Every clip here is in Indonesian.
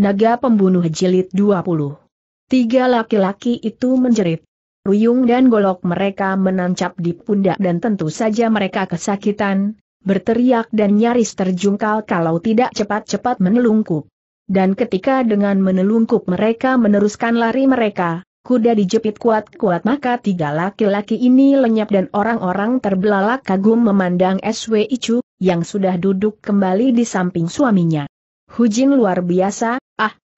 Naga Pembunuh Jilid 20. Tiga laki-laki itu menjerit. Ruyung dan golok mereka menancap di pundak dan tentu saja mereka kesakitan, berteriak dan nyaris terjungkal kalau tidak cepat-cepat menelungkup. Dan ketika dengan menelungkup mereka meneruskan lari mereka, kuda dijepit kuat-kuat maka tiga laki-laki ini lenyap dan orang-orang terbelalak kagum memandang SW Icu, yang sudah duduk kembali di samping suaminya. Hujin luar biasa,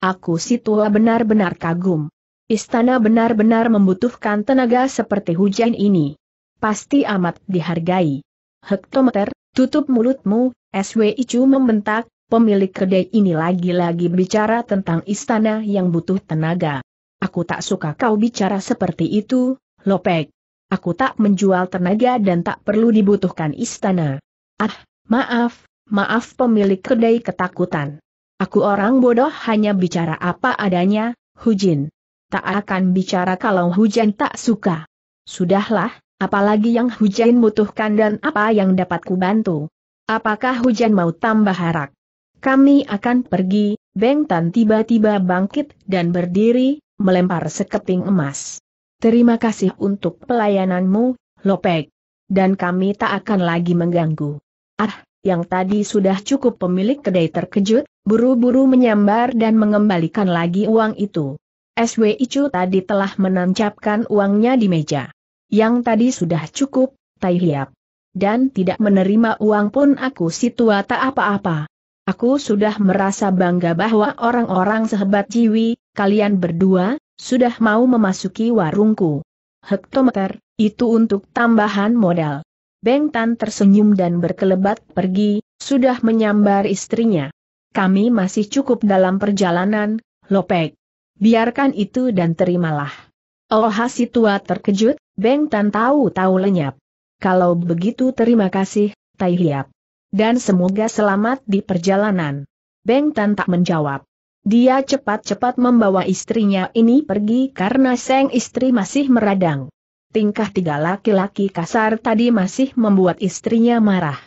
Aku si tua benar-benar kagum. Istana benar-benar membutuhkan tenaga seperti hujan ini. Pasti amat dihargai. Hektometer, tutup mulutmu, SW Icu membentak, pemilik kedai ini lagi-lagi bicara tentang istana yang butuh tenaga. Aku tak suka kau bicara seperti itu, Lopek. Aku tak menjual tenaga dan tak perlu dibutuhkan istana. Ah, maaf, maaf pemilik kedai ketakutan. Aku orang bodoh hanya bicara apa adanya, Hujin. Tak akan bicara kalau hujan tak suka. Sudahlah, apalagi yang hujan butuhkan dan apa yang dapat kubantu. Apakah hujan mau tambah harap? Kami akan pergi, Beng Tan tiba-tiba bangkit dan berdiri, melempar sekeping emas. Terima kasih untuk pelayananmu, Lopek. Dan kami tak akan lagi mengganggu. Ah, yang tadi sudah cukup pemilik kedai terkejut, buru-buru menyambar dan mengembalikan lagi uang itu. SW Icu tadi telah menancapkan uangnya di meja. Yang tadi sudah cukup, Tai Hiap. Dan tidak menerima uang pun aku situa tak apa-apa. Aku sudah merasa bangga bahwa orang-orang sehebat Jiwi, kalian berdua, sudah mau memasuki warungku. Hektometer, itu untuk tambahan modal. Beng Tan tersenyum dan berkelebat pergi, sudah menyambar istrinya kami masih cukup dalam perjalanan, Lopek. Biarkan itu dan terimalah. Oh si tua terkejut, Beng Tan tahu-tahu lenyap. Kalau begitu terima kasih, Tai Hiap. Dan semoga selamat di perjalanan. Beng Tan tak menjawab. Dia cepat-cepat membawa istrinya ini pergi karena sang istri masih meradang. Tingkah tiga laki-laki kasar tadi masih membuat istrinya marah.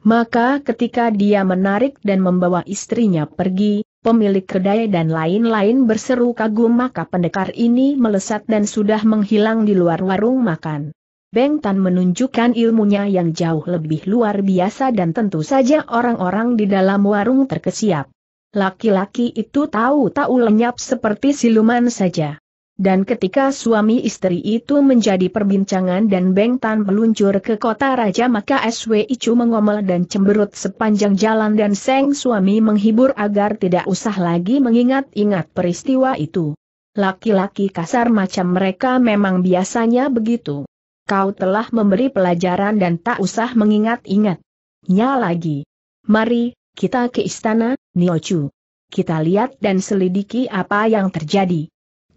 Maka ketika dia menarik dan membawa istrinya pergi, pemilik kedai dan lain-lain berseru kagum maka pendekar ini melesat dan sudah menghilang di luar warung makan. Beng Tan menunjukkan ilmunya yang jauh lebih luar biasa dan tentu saja orang-orang di dalam warung terkesiap. Laki-laki itu tahu-tahu lenyap seperti siluman saja. Dan ketika suami istri itu menjadi perbincangan dan Beng Tan meluncur ke kota raja maka SW Icu mengomel dan cemberut sepanjang jalan dan Seng suami menghibur agar tidak usah lagi mengingat-ingat peristiwa itu. Laki-laki kasar macam mereka memang biasanya begitu. Kau telah memberi pelajaran dan tak usah mengingat ingat Nya lagi. Mari, kita ke istana, Niochu. Kita lihat dan selidiki apa yang terjadi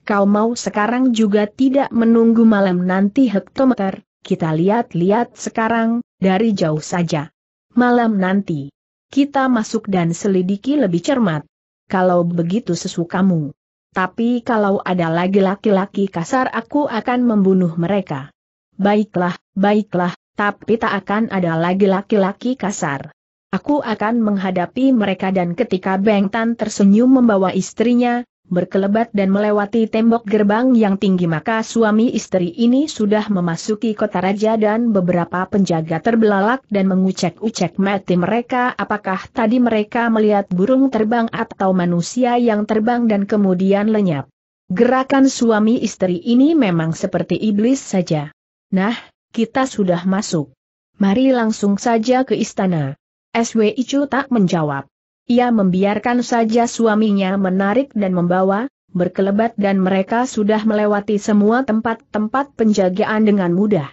kau mau sekarang juga tidak menunggu malam nanti hektometer, kita lihat-lihat sekarang, dari jauh saja. Malam nanti, kita masuk dan selidiki lebih cermat. Kalau begitu sesukamu. Tapi kalau ada lagi laki-laki kasar aku akan membunuh mereka. Baiklah, baiklah, tapi tak akan ada lagi laki-laki kasar. Aku akan menghadapi mereka dan ketika Beng Tan tersenyum membawa istrinya, berkelebat dan melewati tembok gerbang yang tinggi maka suami istri ini sudah memasuki kota raja dan beberapa penjaga terbelalak dan mengucek-ucek mati mereka apakah tadi mereka melihat burung terbang atau manusia yang terbang dan kemudian lenyap. Gerakan suami istri ini memang seperti iblis saja. Nah, kita sudah masuk. Mari langsung saja ke istana. SW Icu tak menjawab. Ia membiarkan saja suaminya menarik dan membawa, berkelebat dan mereka sudah melewati semua tempat-tempat penjagaan dengan mudah.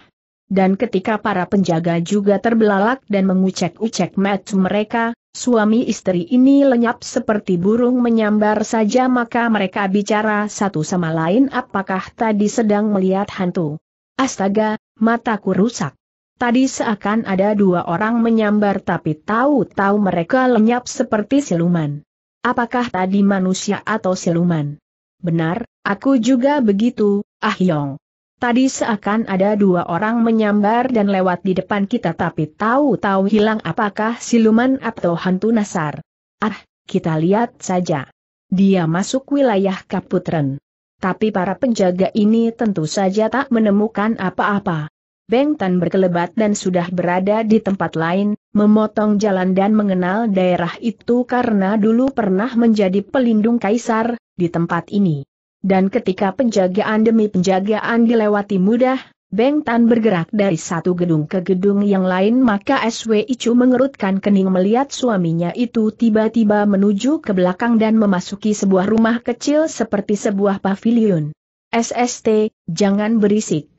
Dan ketika para penjaga juga terbelalak dan mengucek-ucek match mereka, suami istri ini lenyap seperti burung menyambar saja maka mereka bicara satu sama lain apakah tadi sedang melihat hantu. Astaga, mataku rusak. Tadi seakan ada dua orang menyambar tapi tahu-tahu mereka lenyap seperti siluman. Apakah tadi manusia atau siluman? Benar, aku juga begitu, Ah Yong. Tadi seakan ada dua orang menyambar dan lewat di depan kita tapi tahu-tahu hilang apakah siluman atau hantu nasar. Ah, kita lihat saja. Dia masuk wilayah Kaputren. Tapi para penjaga ini tentu saja tak menemukan apa-apa. Beng Tan berkelebat dan sudah berada di tempat lain, memotong jalan dan mengenal daerah itu karena dulu pernah menjadi pelindung kaisar di tempat ini. Dan ketika penjagaan demi penjagaan dilewati mudah, Beng Tan bergerak dari satu gedung ke gedung yang lain maka SW Icu mengerutkan kening melihat suaminya itu tiba-tiba menuju ke belakang dan memasuki sebuah rumah kecil seperti sebuah pavilion. SST, jangan berisik.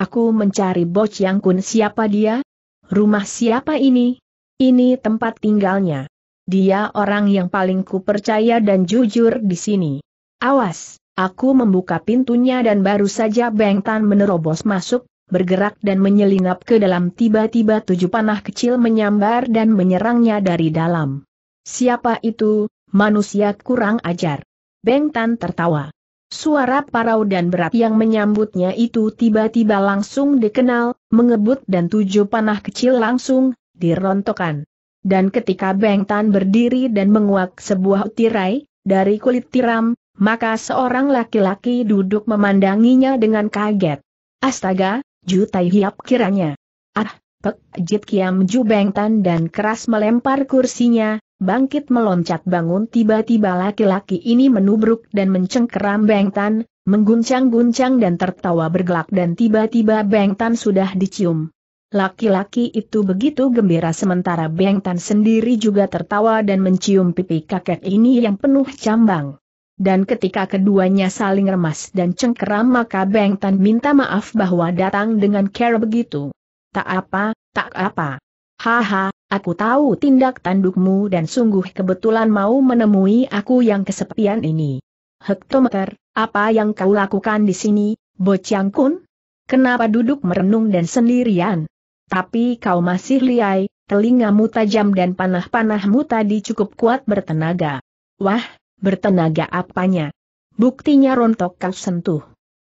Aku mencari Boch Yang Kun siapa dia? Rumah siapa ini? Ini tempat tinggalnya. Dia orang yang paling ku percaya dan jujur di sini. Awas, aku membuka pintunya dan baru saja Beng Tan menerobos masuk, bergerak dan menyelinap ke dalam tiba-tiba tujuh panah kecil menyambar dan menyerangnya dari dalam. Siapa itu? Manusia kurang ajar. Beng Tan tertawa. Suara parau dan berat yang menyambutnya itu tiba-tiba langsung dikenal, mengebut dan tujuh panah kecil langsung dirontokkan. Dan ketika Beng Tan berdiri dan menguak sebuah tirai, dari kulit tiram, maka seorang laki-laki duduk memandanginya dengan kaget. Astaga, jutai hiap kiranya. Ah, Pek Jit Kiam Ju Beng Tan dan keras melempar kursinya, Bangkit meloncat bangun tiba-tiba laki-laki ini menubruk dan mencengkeram Bengtan, mengguncang-guncang dan tertawa bergelak dan tiba-tiba Bengtan sudah dicium. Laki-laki itu begitu gembira sementara Bengtan sendiri juga tertawa dan mencium pipi kakek ini yang penuh cambang. Dan ketika keduanya saling remas dan cengkeram maka Bengtan minta maaf bahwa datang dengan care begitu. Tak apa, tak apa. Haha, aku tahu tindak tandukmu dan sungguh kebetulan mau menemui aku yang kesepian ini. Hektometer, apa yang kau lakukan di sini, bocang Kun? Kenapa duduk merenung dan sendirian? Tapi kau masih liai, telingamu tajam dan panah-panahmu tadi cukup kuat bertenaga. Wah, bertenaga apanya? Buktinya rontok kau sentuh.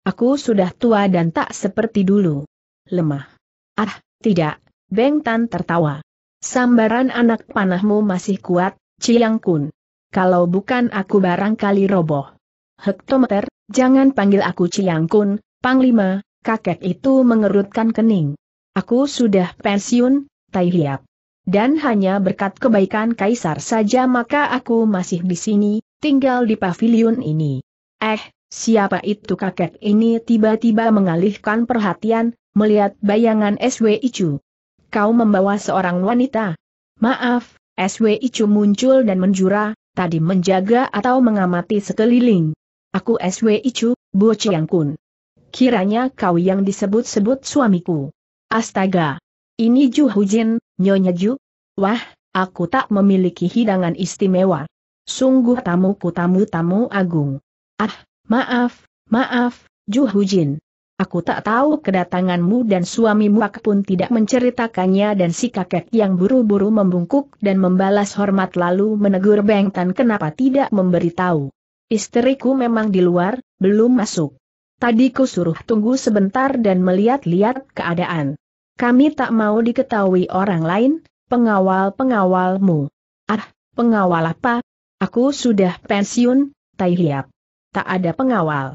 Aku sudah tua dan tak seperti dulu. Lemah. Ah, tidak, Beng Tan tertawa. Sambaran anak panahmu masih kuat, Ciang Kun. Kalau bukan aku barangkali roboh. Hektometer, jangan panggil aku Ciang Kun, Panglima, kakek itu mengerutkan kening. Aku sudah pensiun, Tai Hiap. Dan hanya berkat kebaikan Kaisar saja maka aku masih di sini, tinggal di pavilion ini. Eh, siapa itu kakek ini tiba-tiba mengalihkan perhatian, melihat bayangan SW Icu kau membawa seorang wanita. Maaf, SW Icu muncul dan menjura, tadi menjaga atau mengamati sekeliling. Aku SW Icu, Bu Chiang Kun. Kiranya kau yang disebut-sebut suamiku. Astaga. Ini Ju Hujin, Nyonya Ju. Wah, aku tak memiliki hidangan istimewa. Sungguh tamuku tamu-tamu agung. Ah, maaf, maaf, Ju Hujin. Aku tak tahu kedatanganmu dan suamimu aku pun tidak menceritakannya dan si kakek yang buru-buru membungkuk dan membalas hormat lalu menegur Tan kenapa tidak memberitahu. Istriku memang di luar, belum masuk. Tadi ku suruh tunggu sebentar dan melihat-lihat keadaan. Kami tak mau diketahui orang lain, pengawal-pengawalmu. Ah, pengawal apa? Aku sudah pensiun, tai hiap. Tak ada pengawal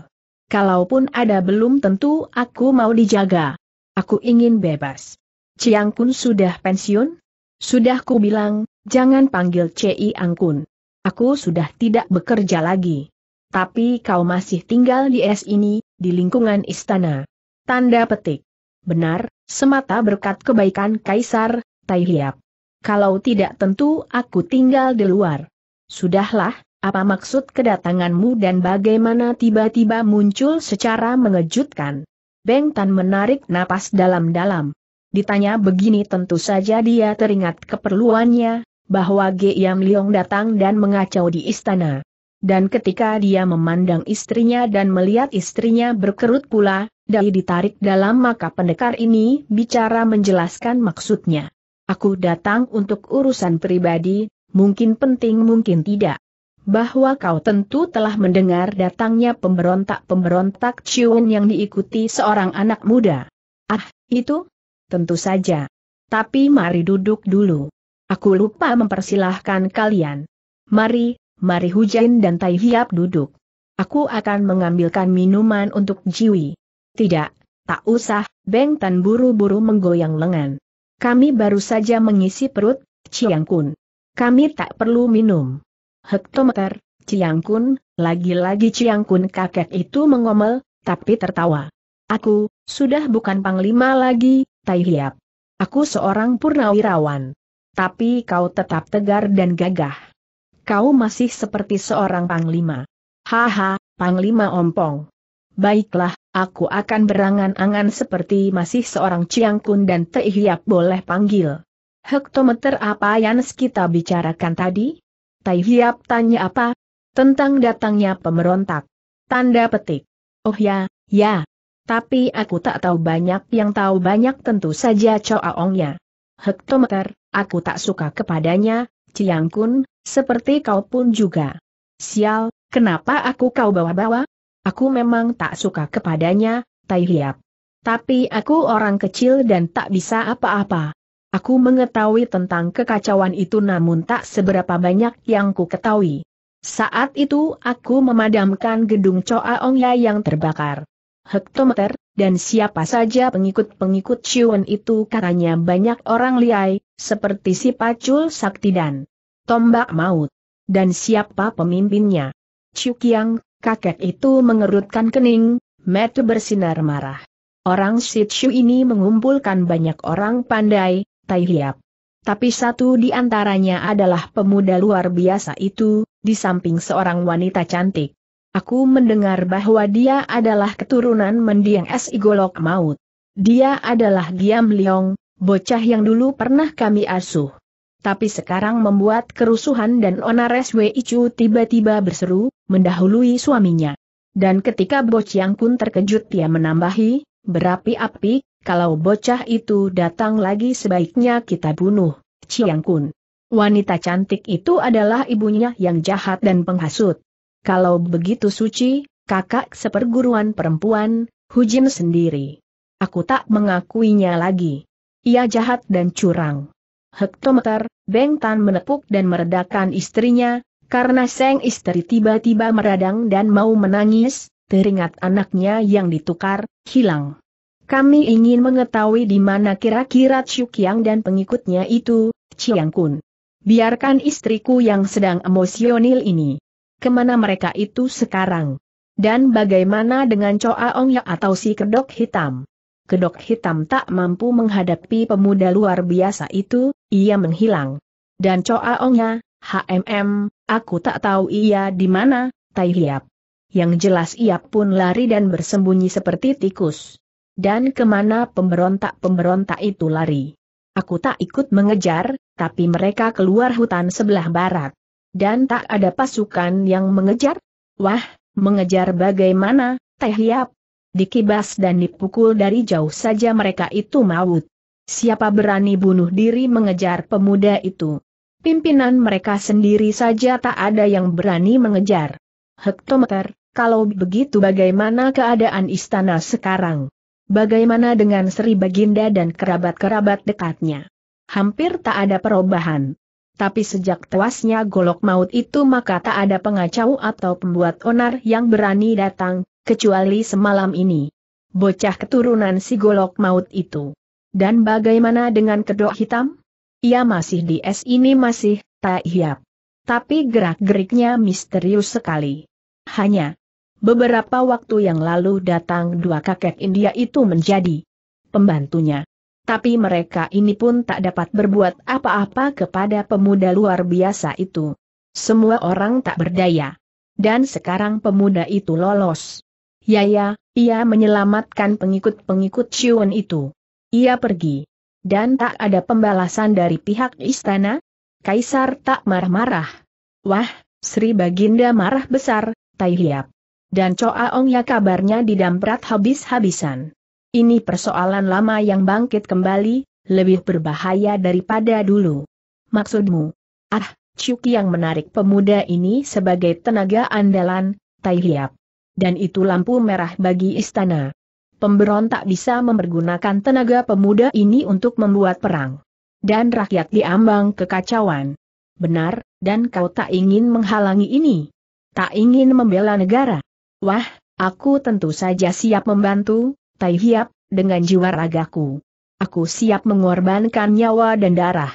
kalaupun ada belum tentu aku mau dijaga. Aku ingin bebas. Ciang Kun sudah pensiun? Sudah ku bilang, jangan panggil Ci Kun. Aku sudah tidak bekerja lagi. Tapi kau masih tinggal di es ini, di lingkungan istana. Tanda petik. Benar, semata berkat kebaikan Kaisar, Tai Hiap. Kalau tidak tentu aku tinggal di luar. Sudahlah, apa maksud kedatanganmu dan bagaimana tiba-tiba muncul secara mengejutkan? Beng Tan menarik napas dalam-dalam. Ditanya begini tentu saja dia teringat keperluannya, bahwa Giam Liong datang dan mengacau di istana. Dan ketika dia memandang istrinya dan melihat istrinya berkerut pula, dari ditarik dalam maka pendekar ini bicara menjelaskan maksudnya. Aku datang untuk urusan pribadi, mungkin penting mungkin tidak bahwa kau tentu telah mendengar datangnya pemberontak-pemberontak Chiun yang diikuti seorang anak muda. Ah, itu? Tentu saja. Tapi mari duduk dulu. Aku lupa mempersilahkan kalian. Mari, mari Hujan dan Tai Hiap duduk. Aku akan mengambilkan minuman untuk Jiwi. Tidak, tak usah, Beng Tan buru-buru menggoyang lengan. Kami baru saja mengisi perut, Chiang Kun. Kami tak perlu minum hektometer, Ciang lagi-lagi Ciang Kun kakek itu mengomel, tapi tertawa. Aku, sudah bukan panglima lagi, Tai Hiap. Aku seorang purnawirawan. Tapi kau tetap tegar dan gagah. Kau masih seperti seorang panglima. Haha, panglima ompong. Baiklah, aku akan berangan-angan seperti masih seorang Ciang dan Tai Hiap boleh panggil. Hektometer apa yang kita bicarakan tadi? Tai Hiap tanya apa? Tentang datangnya pemberontak. Tanda petik. Oh ya, ya. Tapi aku tak tahu banyak yang tahu banyak tentu saja Ongnya. Hektometer, aku tak suka kepadanya, Ciang Kun, seperti kau pun juga. Sial, kenapa aku kau bawa-bawa? Aku memang tak suka kepadanya, Tai Hiap. Tapi aku orang kecil dan tak bisa apa-apa. Aku mengetahui tentang kekacauan itu namun tak seberapa banyak yang ku ketahui. Saat itu aku memadamkan gedung Choaongya yang terbakar. Hektometer, dan siapa saja pengikut-pengikut Chuan itu katanya banyak orang liai, seperti si Pacul Sakti dan Tombak Maut. Dan siapa pemimpinnya? Chukyang, kakek itu mengerutkan kening, metu bersinar marah. Orang Sitsu ini mengumpulkan banyak orang pandai, Tai Hiap. Tapi satu di antaranya adalah pemuda luar biasa itu, di samping seorang wanita cantik. Aku mendengar bahwa dia adalah keturunan mendiang es igolok maut. Dia adalah Giam Leong, bocah yang dulu pernah kami asuh. Tapi sekarang membuat kerusuhan dan onar Onares Chu tiba-tiba berseru, mendahului suaminya. Dan ketika bocah Yang Kun terkejut dia menambahi, berapi-api, kalau bocah itu datang lagi sebaiknya kita bunuh, Chiang Kun. Wanita cantik itu adalah ibunya yang jahat dan penghasut. Kalau begitu suci, kakak seperguruan perempuan, Hujin sendiri. Aku tak mengakuinya lagi. Ia jahat dan curang. Hektometer, Beng Tan menepuk dan meredakan istrinya, karena seng istri tiba-tiba meradang dan mau menangis, teringat anaknya yang ditukar, hilang. Kami ingin mengetahui di mana kira-kira Yang dan pengikutnya itu, Chiang Kun. Biarkan istriku yang sedang emosional ini. Kemana mereka itu sekarang? Dan bagaimana dengan Choa Ong Ya atau si kedok hitam? Kedok hitam tak mampu menghadapi pemuda luar biasa itu, ia menghilang. Dan Choa Ong Ya, HMM, aku tak tahu ia di mana, Tai Hiap. Yang jelas ia pun lari dan bersembunyi seperti tikus dan kemana pemberontak-pemberontak itu lari. Aku tak ikut mengejar, tapi mereka keluar hutan sebelah barat. Dan tak ada pasukan yang mengejar? Wah, mengejar bagaimana, Teh Hiap? Dikibas dan dipukul dari jauh saja mereka itu maut. Siapa berani bunuh diri mengejar pemuda itu? Pimpinan mereka sendiri saja tak ada yang berani mengejar. Hektometer, kalau begitu bagaimana keadaan istana sekarang? Bagaimana dengan Sri Baginda dan kerabat-kerabat dekatnya? Hampir tak ada perubahan. Tapi sejak tewasnya golok maut itu maka tak ada pengacau atau pembuat onar yang berani datang, kecuali semalam ini. Bocah keturunan si golok maut itu. Dan bagaimana dengan kedok hitam? Ia masih di es ini masih, tak hiap. Tapi gerak-geriknya misterius sekali. Hanya, Beberapa waktu yang lalu datang dua kakek India itu menjadi pembantunya. Tapi mereka ini pun tak dapat berbuat apa-apa kepada pemuda luar biasa itu. Semua orang tak berdaya. Dan sekarang pemuda itu lolos. Yaya, ya, ia menyelamatkan pengikut-pengikut Chuan itu. Ia pergi. Dan tak ada pembalasan dari pihak istana? Kaisar tak marah-marah. Wah, Sri Baginda marah besar, Taihiap dan coa Ong ya kabarnya didamprat habis-habisan. Ini persoalan lama yang bangkit kembali, lebih berbahaya daripada dulu. Maksudmu? Ah, Chuki yang menarik pemuda ini sebagai tenaga andalan, Tai Hiap. Dan itu lampu merah bagi istana. Pemberontak bisa mempergunakan tenaga pemuda ini untuk membuat perang. Dan rakyat diambang kekacauan. Benar, dan kau tak ingin menghalangi ini. Tak ingin membela negara. Wah, aku tentu saja siap membantu, Tai Hiap, dengan jiwa ragaku. Aku siap mengorbankan nyawa dan darah.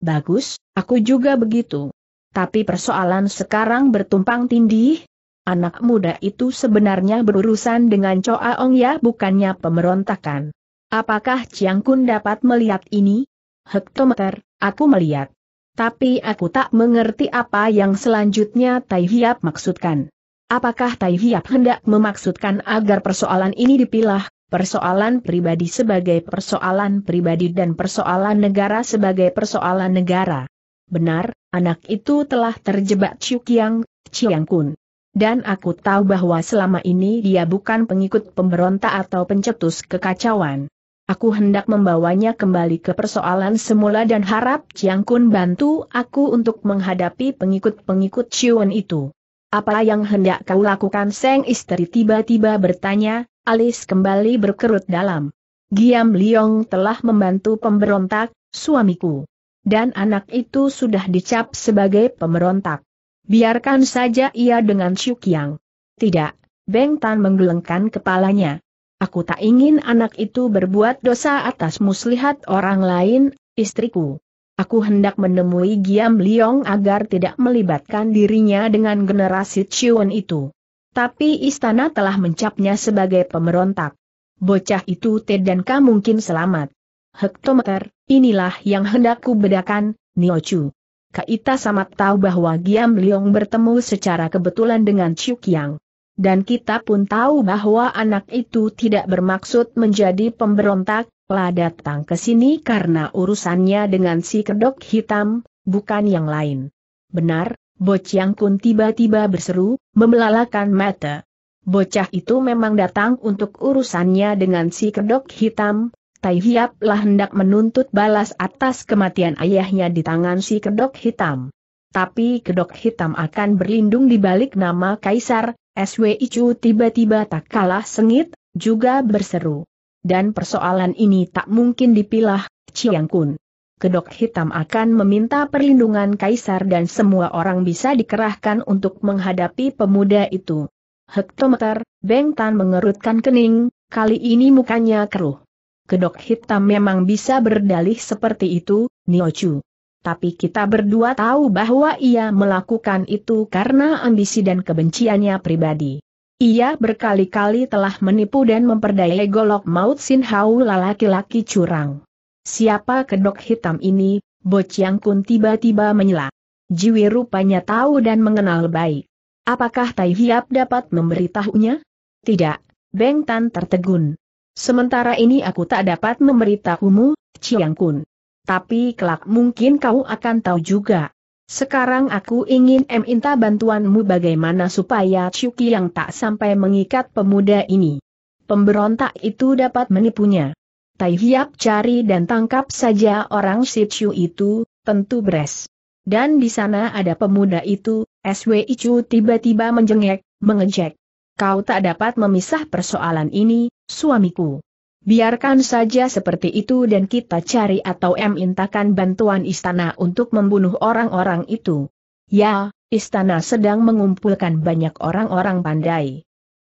Bagus, aku juga begitu. Tapi persoalan sekarang bertumpang tindih. Anak muda itu sebenarnya berurusan dengan Choa Ong ya bukannya pemberontakan. Apakah Chiang Kun dapat melihat ini? Hektometer, aku melihat. Tapi aku tak mengerti apa yang selanjutnya Tai Hiap maksudkan. Apakah Tai Hiap hendak memaksudkan agar persoalan ini dipilah, persoalan pribadi sebagai persoalan pribadi dan persoalan negara sebagai persoalan negara? Benar, anak itu telah terjebak Kiang, Chiang Kun. Dan aku tahu bahwa selama ini dia bukan pengikut pemberontak atau pencetus kekacauan. Aku hendak membawanya kembali ke persoalan semula dan harap Chiang Kun bantu aku untuk menghadapi pengikut-pengikut Wen itu. Apa yang hendak kau lakukan? Seng istri tiba-tiba bertanya, alis kembali berkerut dalam. Giam Liong telah membantu pemberontak, suamiku. Dan anak itu sudah dicap sebagai pemberontak. Biarkan saja ia dengan Syukyang. Tidak, Beng Tan menggelengkan kepalanya. Aku tak ingin anak itu berbuat dosa atas muslihat orang lain, istriku. Aku hendak menemui Giam Liong agar tidak melibatkan dirinya dengan generasi Chuan itu. Tapi istana telah mencapnya sebagai pemberontak. Bocah itu Ted dan tidak mungkin selamat. Hektometer, inilah yang hendak ku bedakan, Chu. Kaita sangat tahu bahwa Giam Liong bertemu secara kebetulan dengan Chiu Kiang, Dan kita pun tahu bahwa anak itu tidak bermaksud menjadi pemberontak, lah datang ke sini karena urusannya dengan si kedok hitam, bukan yang lain. Benar, Bociang Kun tiba-tiba berseru, membelalakan mata. Bocah itu memang datang untuk urusannya dengan si kedok hitam, Tai Hiap lah hendak menuntut balas atas kematian ayahnya di tangan si kedok hitam. Tapi kedok hitam akan berlindung di balik nama Kaisar, SW Icu tiba-tiba tak kalah sengit, juga berseru. Dan persoalan ini tak mungkin dipilah, Chiang Kun. Kedok hitam akan meminta perlindungan kaisar dan semua orang bisa dikerahkan untuk menghadapi pemuda itu. Hektometer, Beng Tan mengerutkan kening, kali ini mukanya keruh. Kedok hitam memang bisa berdalih seperti itu, Chu. Tapi kita berdua tahu bahwa ia melakukan itu karena ambisi dan kebenciannya pribadi. Ia berkali-kali telah menipu dan memperdaya golok maut Sin Hau laki-laki curang. Siapa kedok hitam ini? Bociang Kun tiba-tiba menyela. Jiwi rupanya tahu dan mengenal baik. Apakah Tai Hiap dapat memberitahunya? Tidak, Beng Tan tertegun. Sementara ini aku tak dapat memberitahumu, Chiang Kun. Tapi kelak mungkin kau akan tahu juga. Sekarang aku ingin minta bantuanmu bagaimana supaya Chuki yang tak sampai mengikat pemuda ini. Pemberontak itu dapat menipunya. Tai Hiap cari dan tangkap saja orang Sichu itu, tentu beres. Dan di sana ada pemuda itu, SW Ichu tiba-tiba menjengek, mengejek. Kau tak dapat memisah persoalan ini, suamiku. Biarkan saja seperti itu dan kita cari atau mintakan bantuan istana untuk membunuh orang-orang itu. Ya, istana sedang mengumpulkan banyak orang-orang pandai.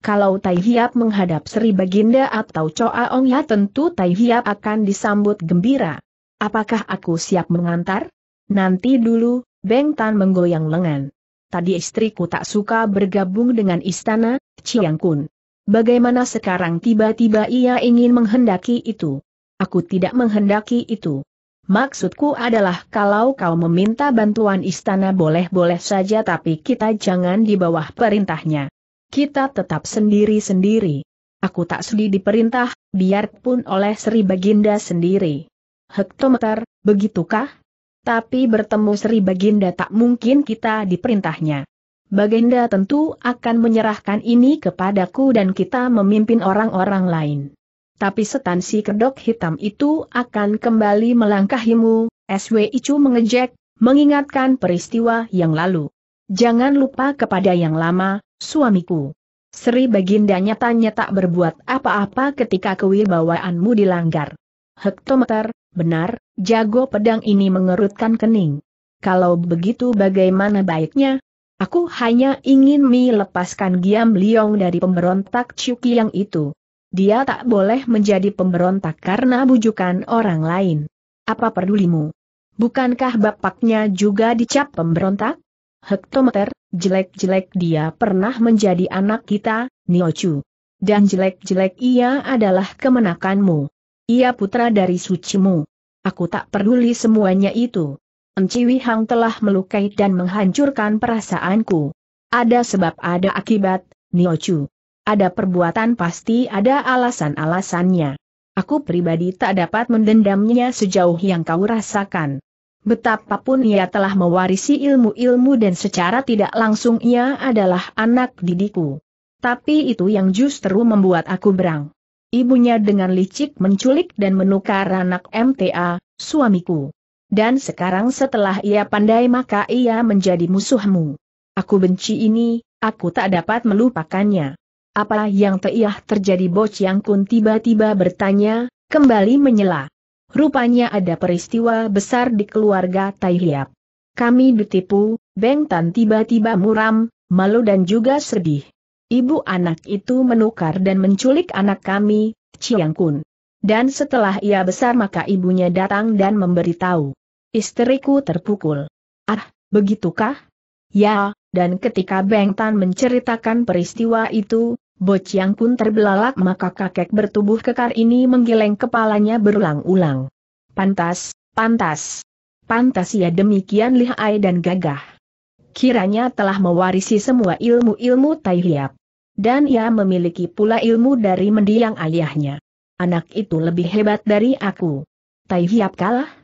Kalau Tai Hiap menghadap Sri Baginda atau Choa Ong ya tentu Tai Hiap akan disambut gembira. Apakah aku siap mengantar? Nanti dulu, Beng Tan menggoyang lengan. Tadi istriku tak suka bergabung dengan istana, Chiang Kun. Bagaimana sekarang tiba-tiba ia ingin menghendaki itu? Aku tidak menghendaki itu. Maksudku adalah kalau kau meminta bantuan istana boleh-boleh saja tapi kita jangan di bawah perintahnya. Kita tetap sendiri-sendiri. Aku tak sudi diperintah, biarpun oleh Sri Baginda sendiri. Hektometer, begitukah? Tapi bertemu Sri Baginda tak mungkin kita diperintahnya. Baginda tentu akan menyerahkan ini kepadaku dan kita memimpin orang-orang lain. Tapi setan si kedok hitam itu akan kembali melangkahimu, SW Icu mengejek, mengingatkan peristiwa yang lalu. Jangan lupa kepada yang lama, suamiku. Sri Baginda nyatanya tak berbuat apa-apa ketika kewibawaanmu dilanggar. Hektometer, benar, jago pedang ini mengerutkan kening. Kalau begitu bagaimana baiknya, Aku hanya ingin lepaskan Giam Liong dari pemberontak Chuki yang itu. Dia tak boleh menjadi pemberontak karena bujukan orang lain. Apa pedulimu? Bukankah bapaknya juga dicap pemberontak? Hektometer, jelek-jelek dia pernah menjadi anak kita, Niochu. Dan jelek-jelek ia adalah kemenakanmu. Ia putra dari sucimu. Aku tak peduli semuanya itu. Enciwi Hang telah melukai dan menghancurkan perasaanku. Ada sebab ada akibat, Niochu. Ada perbuatan pasti ada alasan-alasannya. Aku pribadi tak dapat mendendamnya sejauh yang kau rasakan. Betapapun ia telah mewarisi ilmu-ilmu dan secara tidak langsung ia adalah anak didiku. Tapi itu yang justru membuat aku berang. Ibunya dengan licik menculik dan menukar anak MTA, suamiku. Dan sekarang setelah ia pandai maka ia menjadi musuhmu. Aku benci ini, aku tak dapat melupakannya. Apa yang teiah terjadi Boc Yang Kun tiba-tiba bertanya, kembali menyela. Rupanya ada peristiwa besar di keluarga Tai Hiap. Kami ditipu, Beng Tan tiba-tiba muram, malu dan juga sedih. Ibu anak itu menukar dan menculik anak kami, Chiang Kun. Dan setelah ia besar maka ibunya datang dan memberitahu. Istriku terpukul. Ah, begitukah? Ya, dan ketika Beng Tan menceritakan peristiwa itu, Bociang pun terbelalak maka kakek bertubuh kekar ini menggeleng kepalanya berulang-ulang. Pantas, pantas. Pantas ya demikian lihai dan gagah. Kiranya telah mewarisi semua ilmu-ilmu Tai Hiap. Dan ia memiliki pula ilmu dari mendiang ayahnya. Anak itu lebih hebat dari aku. Tai Hiap kalah?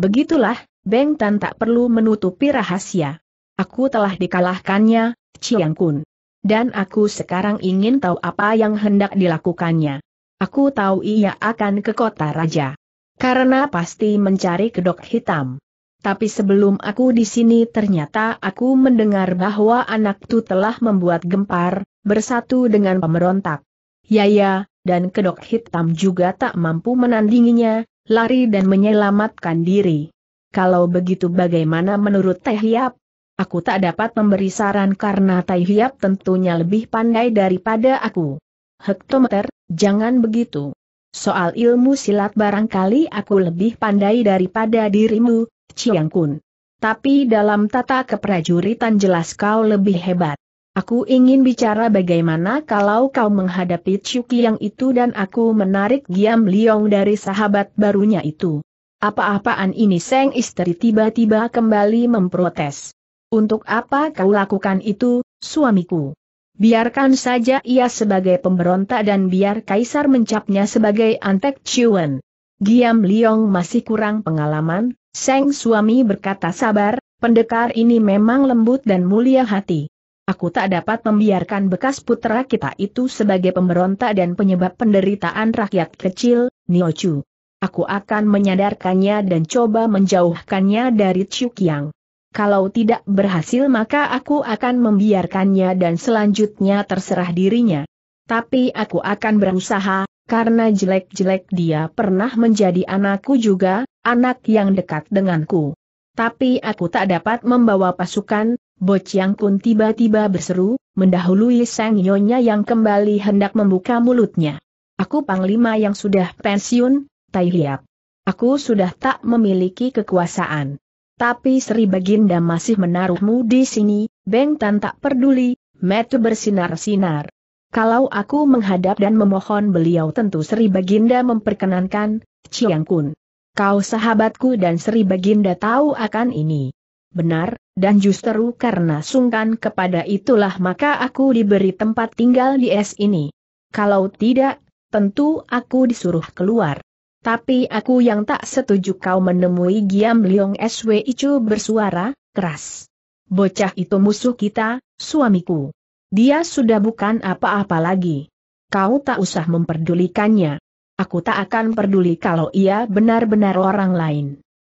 Begitulah, Beng Tan tak perlu menutupi rahasia. Aku telah dikalahkannya, Chiang Kun. Dan aku sekarang ingin tahu apa yang hendak dilakukannya. Aku tahu ia akan ke kota raja. Karena pasti mencari kedok hitam. Tapi sebelum aku di sini ternyata aku mendengar bahwa anak tu telah membuat gempar, bersatu dengan pemberontak. Yaya, ya, dan kedok hitam juga tak mampu menandinginya, lari dan menyelamatkan diri. Kalau begitu bagaimana menurut Tehiap? Hiap? Aku tak dapat memberi saran karena Tai Hiap tentunya lebih pandai daripada aku. Hektometer, jangan begitu. Soal ilmu silat barangkali aku lebih pandai daripada dirimu, Chiang Kun. Tapi dalam tata keprajuritan jelas kau lebih hebat. Aku ingin bicara bagaimana kalau kau menghadapi Chuki yang itu dan aku menarik Giam Liong dari sahabat barunya itu. Apa-apaan ini Seng istri tiba-tiba kembali memprotes. Untuk apa kau lakukan itu, suamiku? Biarkan saja ia sebagai pemberontak dan biar Kaisar mencapnya sebagai antek Chuan. Giam Liong masih kurang pengalaman, Seng suami berkata sabar, pendekar ini memang lembut dan mulia hati. Aku tak dapat membiarkan bekas putra kita itu sebagai pemberontak dan penyebab penderitaan rakyat kecil, Niochu. Aku akan menyadarkannya dan coba menjauhkannya dari Chukyang. Kalau tidak berhasil maka aku akan membiarkannya dan selanjutnya terserah dirinya. Tapi aku akan berusaha, karena jelek-jelek dia pernah menjadi anakku juga, anak yang dekat denganku. Tapi aku tak dapat membawa pasukan, Bo Chiang Kun tiba-tiba berseru, mendahului sang nyonya yang kembali hendak membuka mulutnya. Aku panglima yang sudah pensiun, Tai Hiap. Aku sudah tak memiliki kekuasaan. Tapi Sri Baginda masih menaruhmu di sini, Beng Tan tak peduli, metu bersinar-sinar. Kalau aku menghadap dan memohon beliau tentu Sri Baginda memperkenankan, Chiang Kun kau sahabatku dan Sri Baginda tahu akan ini. Benar, dan justru karena sungkan kepada itulah maka aku diberi tempat tinggal di es ini. Kalau tidak, tentu aku disuruh keluar. Tapi aku yang tak setuju kau menemui Giam Liong SW Icu bersuara, keras. Bocah itu musuh kita, suamiku. Dia sudah bukan apa-apa lagi. Kau tak usah memperdulikannya. Aku tak akan peduli kalau ia benar-benar orang lain.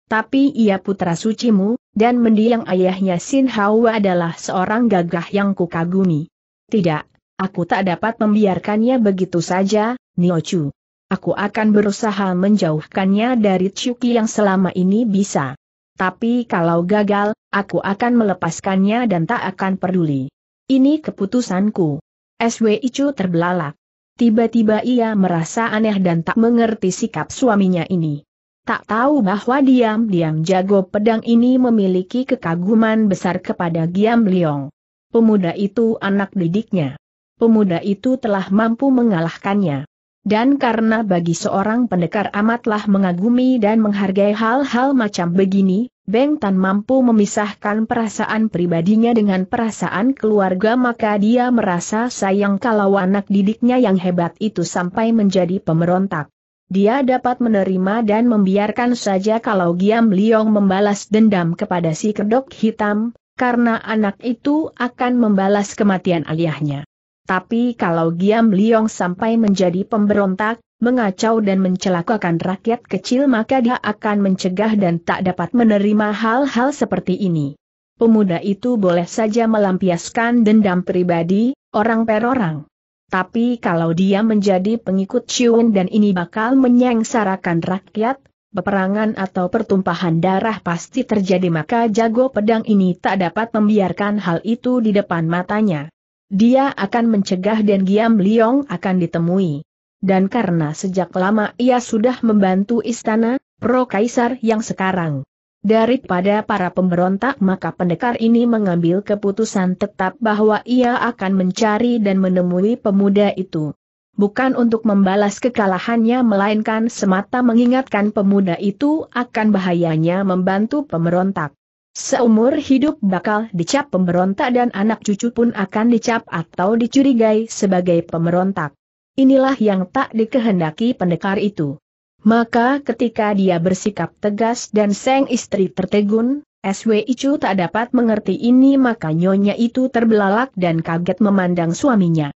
Tapi ia putra sucimu, dan mendiang ayahnya Sin Hawa adalah seorang gagah yang kukagumi. Tidak, aku tak dapat membiarkannya begitu saja, Niochu. Aku akan berusaha menjauhkannya dari Chuki yang selama ini bisa. Tapi kalau gagal, aku akan melepaskannya dan tak akan peduli. Ini keputusanku. SW Icu terbelalak. Tiba-tiba ia merasa aneh dan tak mengerti sikap suaminya ini. Tak tahu bahwa diam-diam jago pedang ini memiliki kekaguman besar kepada Giam Liong. Pemuda itu anak didiknya. Pemuda itu telah mampu mengalahkannya. Dan karena bagi seorang pendekar amatlah mengagumi dan menghargai hal-hal macam begini, Beng Tan mampu memisahkan perasaan pribadinya dengan perasaan keluarga maka dia merasa sayang kalau anak didiknya yang hebat itu sampai menjadi pemberontak. Dia dapat menerima dan membiarkan saja kalau Giam Liong membalas dendam kepada si kedok hitam, karena anak itu akan membalas kematian ayahnya. Tapi kalau Giam Liong sampai menjadi pemberontak, mengacau dan mencelakakan rakyat kecil maka dia akan mencegah dan tak dapat menerima hal-hal seperti ini. Pemuda itu boleh saja melampiaskan dendam pribadi, orang per orang. Tapi kalau dia menjadi pengikut Ciun dan ini bakal menyengsarakan rakyat, peperangan atau pertumpahan darah pasti terjadi maka jago pedang ini tak dapat membiarkan hal itu di depan matanya. Dia akan mencegah dan Giam Liong akan ditemui dan karena sejak lama ia sudah membantu istana, pro kaisar yang sekarang. Daripada para pemberontak maka pendekar ini mengambil keputusan tetap bahwa ia akan mencari dan menemui pemuda itu. Bukan untuk membalas kekalahannya melainkan semata mengingatkan pemuda itu akan bahayanya membantu pemberontak. Seumur hidup bakal dicap pemberontak dan anak cucu pun akan dicap atau dicurigai sebagai pemberontak. Inilah yang tak dikehendaki pendekar itu. Maka ketika dia bersikap tegas dan sang istri tertegun, SW Icu tak dapat mengerti ini maka nyonya itu terbelalak dan kaget memandang suaminya.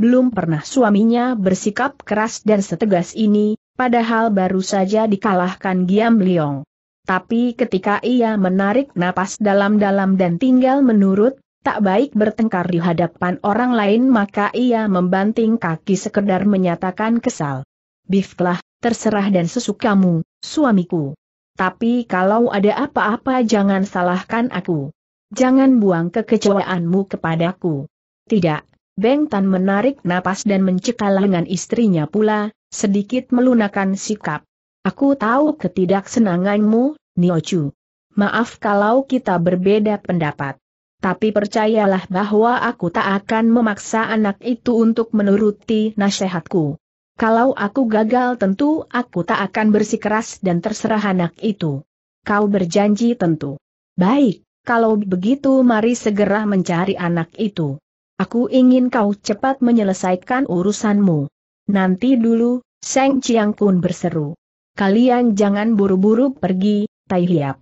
Belum pernah suaminya bersikap keras dan setegas ini, padahal baru saja dikalahkan Giam Liong. Tapi ketika ia menarik napas dalam-dalam dan tinggal menurut tak baik bertengkar di hadapan orang lain maka ia membanting kaki sekedar menyatakan kesal. Biflah, terserah dan sesukamu, suamiku. Tapi kalau ada apa-apa jangan salahkan aku. Jangan buang kekecewaanmu kepadaku. Tidak, Beng Tan menarik napas dan mencekal lengan istrinya pula, sedikit melunakan sikap. Aku tahu ketidaksenanganmu, Niochu. Maaf kalau kita berbeda pendapat. Tapi percayalah bahwa aku tak akan memaksa anak itu untuk menuruti nasihatku. Kalau aku gagal tentu aku tak akan bersikeras dan terserah anak itu. Kau berjanji tentu. Baik, kalau begitu mari segera mencari anak itu. Aku ingin kau cepat menyelesaikan urusanmu. Nanti dulu, Seng Chiang Kun berseru. Kalian jangan buru-buru pergi, Tai Hiap.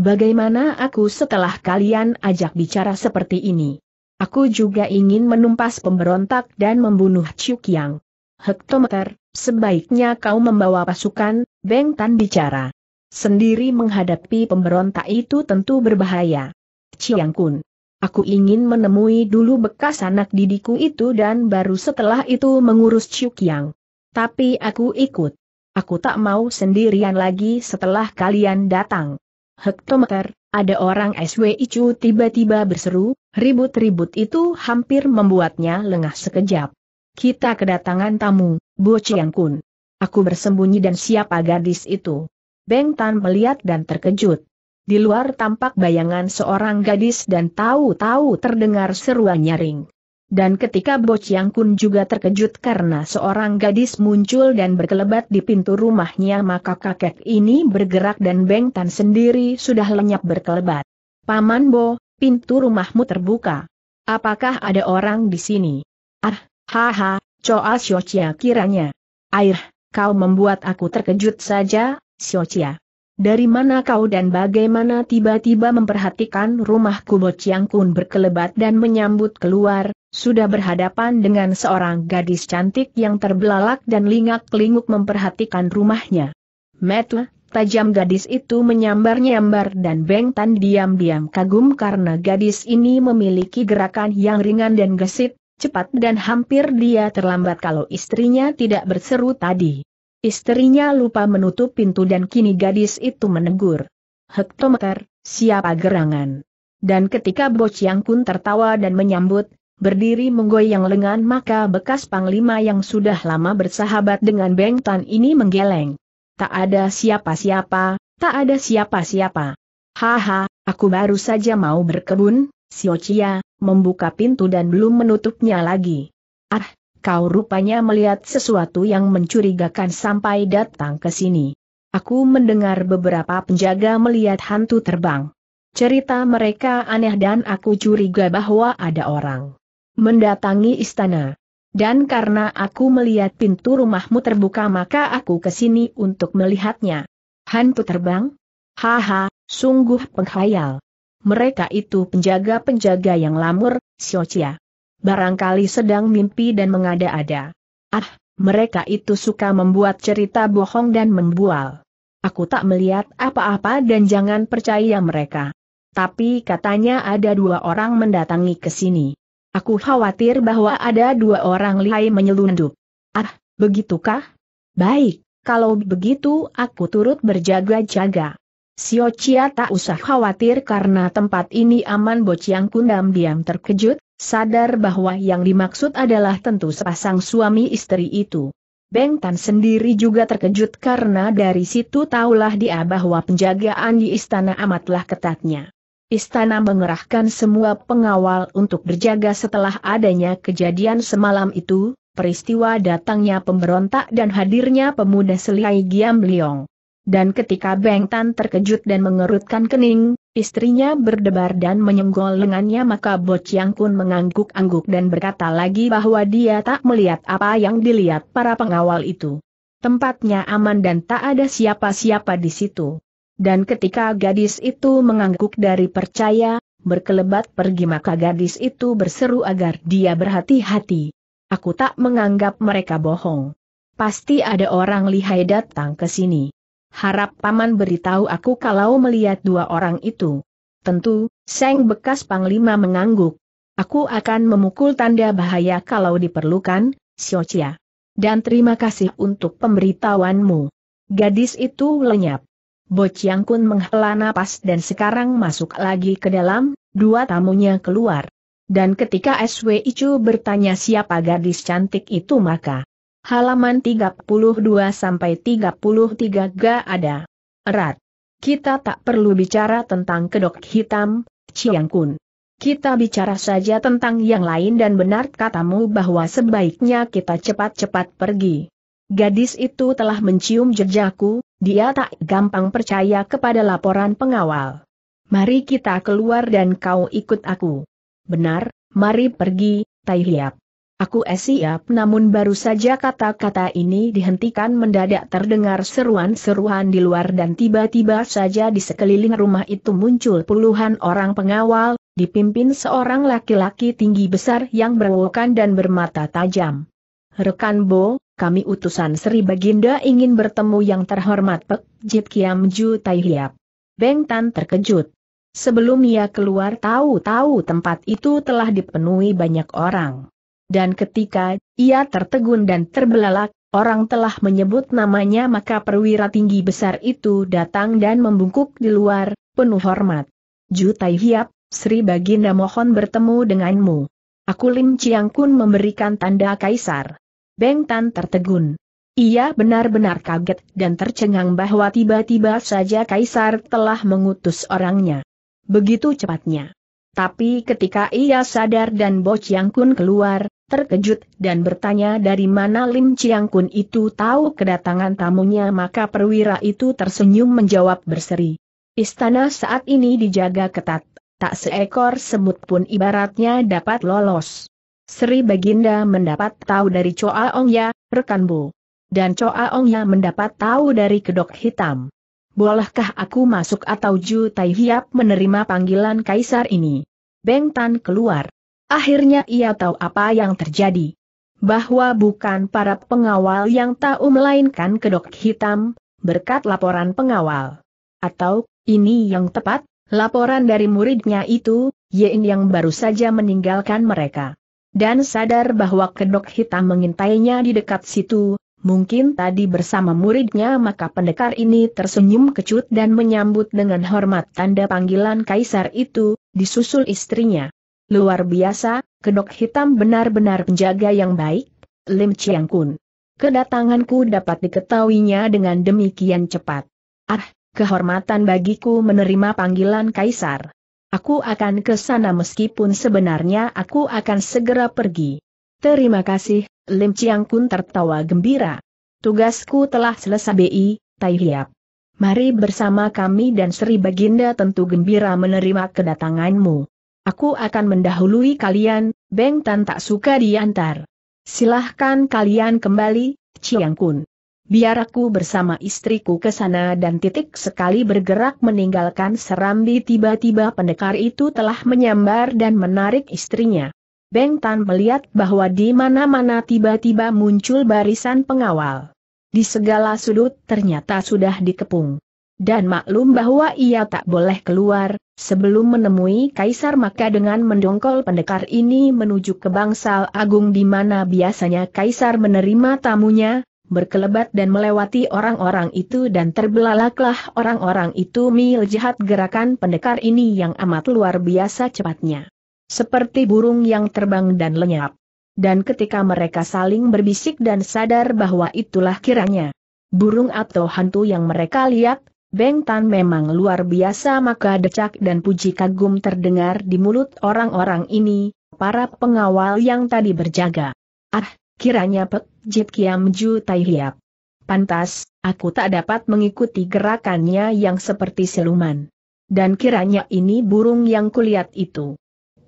Bagaimana aku setelah kalian ajak bicara seperti ini? Aku juga ingin menumpas pemberontak dan membunuh Chukyang. Hektometer, sebaiknya kau membawa pasukan, Beng Tan bicara. Sendiri menghadapi pemberontak itu tentu berbahaya. Chiang Kun. Aku ingin menemui dulu bekas anak didiku itu dan baru setelah itu mengurus Chukyang. Tapi aku ikut. Aku tak mau sendirian lagi setelah kalian datang hektometer, ada orang SW Icu tiba-tiba berseru, ribut-ribut itu hampir membuatnya lengah sekejap. Kita kedatangan tamu, Bo Chiang Kun. Aku bersembunyi dan siapa gadis itu? Beng Tan melihat dan terkejut. Di luar tampak bayangan seorang gadis dan tahu-tahu terdengar seruan nyaring. Dan ketika Bo Chiang Kun juga terkejut karena seorang gadis muncul dan berkelebat di pintu rumahnya maka kakek ini bergerak dan Beng Tan sendiri sudah lenyap berkelebat. Paman Bo, pintu rumahmu terbuka. Apakah ada orang di sini? Ah, haha, Choa Xiochia kiranya. Air, kau membuat aku terkejut saja, Xiochia. Dari mana kau dan bagaimana tiba-tiba memperhatikan rumahku Bo Chiang Kun berkelebat dan menyambut keluar, sudah berhadapan dengan seorang gadis cantik yang terbelalak dan lingak-linguk memperhatikan rumahnya. Metu, tajam gadis itu menyambar-nyambar dan Beng tan diam-diam kagum karena gadis ini memiliki gerakan yang ringan dan gesit, cepat dan hampir dia terlambat kalau istrinya tidak berseru tadi. Istrinya lupa menutup pintu dan kini gadis itu menegur. Hektometer, siapa gerangan? Dan ketika Bo Chiang pun tertawa dan menyambut, berdiri menggoyang lengan maka bekas panglima yang sudah lama bersahabat dengan Beng Tan ini menggeleng. Tak ada siapa-siapa, tak ada siapa-siapa. Haha, aku baru saja mau berkebun, Sio Chia, membuka pintu dan belum menutupnya lagi. Ah, kau rupanya melihat sesuatu yang mencurigakan sampai datang ke sini. Aku mendengar beberapa penjaga melihat hantu terbang. Cerita mereka aneh dan aku curiga bahwa ada orang mendatangi istana. Dan karena aku melihat pintu rumahmu terbuka maka aku kesini untuk melihatnya. Hantu terbang? Haha, sungguh penghayal. Mereka itu penjaga-penjaga yang lamur, Siocia. Barangkali sedang mimpi dan mengada-ada. Ah, mereka itu suka membuat cerita bohong dan membual. Aku tak melihat apa-apa dan jangan percaya mereka. Tapi katanya ada dua orang mendatangi ke sini. Aku khawatir bahwa ada dua orang lihai menyelundup. Ah, begitukah? Baik, kalau begitu aku turut berjaga-jaga. Sio Chia tak usah khawatir karena tempat ini aman Bociang Kundam diam terkejut, sadar bahwa yang dimaksud adalah tentu sepasang suami istri itu. Beng Tan sendiri juga terkejut karena dari situ tahulah dia bahwa penjagaan di istana amatlah ketatnya. Istana mengerahkan semua pengawal untuk berjaga setelah adanya kejadian semalam itu, peristiwa datangnya pemberontak dan hadirnya pemuda selai Giam Liong. Dan ketika Beng Tan terkejut dan mengerutkan kening, istrinya berdebar dan menyenggol lengannya maka Bo Chiang Kun mengangguk-angguk dan berkata lagi bahwa dia tak melihat apa yang dilihat para pengawal itu. Tempatnya aman dan tak ada siapa-siapa di situ. Dan ketika gadis itu mengangguk dari percaya, berkelebat pergi maka gadis itu berseru agar dia berhati-hati. Aku tak menganggap mereka bohong. Pasti ada orang lihai datang ke sini. Harap paman beritahu aku kalau melihat dua orang itu. Tentu, Seng bekas panglima mengangguk. Aku akan memukul tanda bahaya kalau diperlukan, Siocia. Dan terima kasih untuk pemberitahuanmu. Gadis itu lenyap. Bo Chiang Kun menghela napas dan sekarang masuk lagi ke dalam, dua tamunya keluar. Dan ketika SW Icu bertanya siapa gadis cantik itu maka halaman 32 sampai 33 ga ada. Erat. Kita tak perlu bicara tentang kedok hitam, Chiang Kun. Kita bicara saja tentang yang lain dan benar katamu bahwa sebaiknya kita cepat-cepat pergi. Gadis itu telah mencium jejakku, dia tak gampang percaya kepada laporan pengawal. Mari kita keluar dan kau ikut aku. Benar, mari pergi, Tai Hiap. Aku eh siap namun baru saja kata-kata ini dihentikan mendadak terdengar seruan-seruan di luar dan tiba-tiba saja di sekeliling rumah itu muncul puluhan orang pengawal, dipimpin seorang laki-laki tinggi besar yang berwokan dan bermata tajam. Rekan Bo, kami utusan Sri Baginda ingin bertemu yang terhormat Pek Jit Kiam Ju Tai Hiap. Beng Tan terkejut. Sebelum ia keluar tahu-tahu tempat itu telah dipenuhi banyak orang. Dan ketika ia tertegun dan terbelalak, orang telah menyebut namanya maka perwira tinggi besar itu datang dan membungkuk di luar, penuh hormat. Ju Tai Hiap, Sri Baginda mohon bertemu denganmu. Aku Lim Chiang Kun memberikan tanda kaisar. Beng Tan tertegun. Ia benar-benar kaget dan tercengang bahwa tiba-tiba saja Kaisar telah mengutus orangnya. Begitu cepatnya. Tapi ketika ia sadar dan Bo Chiang Kun keluar, terkejut dan bertanya dari mana Lim Chiang Kun itu tahu kedatangan tamunya maka perwira itu tersenyum menjawab berseri. Istana saat ini dijaga ketat, tak seekor semut pun ibaratnya dapat lolos. Sri Baginda mendapat tahu dari Choa Ongya, rekan Bu. Dan Choa Ongya mendapat tahu dari kedok hitam. Bolehkah aku masuk atau Ju Tai Hiap menerima panggilan kaisar ini? Beng Tan keluar. Akhirnya ia tahu apa yang terjadi. Bahwa bukan para pengawal yang tahu melainkan kedok hitam, berkat laporan pengawal. Atau, ini yang tepat, laporan dari muridnya itu, Yin yang baru saja meninggalkan mereka. Dan sadar bahwa kedok hitam mengintainya di dekat situ, mungkin tadi bersama muridnya maka pendekar ini tersenyum kecut dan menyambut dengan hormat tanda panggilan kaisar itu, disusul istrinya. Luar biasa, kedok hitam benar-benar penjaga yang baik, Lim Chiang Kun. Kedatanganku dapat diketahuinya dengan demikian cepat. Ah, kehormatan bagiku menerima panggilan kaisar. Aku akan ke sana meskipun sebenarnya aku akan segera pergi. Terima kasih, Lim Chiang Kun tertawa gembira. Tugasku telah selesai Bi, Tai Hiap. Mari bersama kami dan Sri Baginda tentu gembira menerima kedatanganmu. Aku akan mendahului kalian, Beng Tan tak suka diantar. Silahkan kalian kembali, Chiang Kun biar aku bersama istriku ke sana dan titik sekali bergerak meninggalkan serambi tiba-tiba pendekar itu telah menyambar dan menarik istrinya. Beng Tan melihat bahwa di mana-mana tiba-tiba muncul barisan pengawal. Di segala sudut ternyata sudah dikepung. Dan maklum bahwa ia tak boleh keluar, sebelum menemui Kaisar maka dengan mendongkol pendekar ini menuju ke bangsal agung di mana biasanya Kaisar menerima tamunya, berkelebat dan melewati orang-orang itu dan terbelalaklah orang-orang itu mil jahat gerakan pendekar ini yang amat luar biasa cepatnya. Seperti burung yang terbang dan lenyap. Dan ketika mereka saling berbisik dan sadar bahwa itulah kiranya burung atau hantu yang mereka lihat, Beng Tan memang luar biasa maka decak dan puji kagum terdengar di mulut orang-orang ini, para pengawal yang tadi berjaga. Ah, Kiranya Pek Jit Kiam Ju Tai Hiap. Pantas, aku tak dapat mengikuti gerakannya yang seperti siluman. Dan kiranya ini burung yang kulihat itu.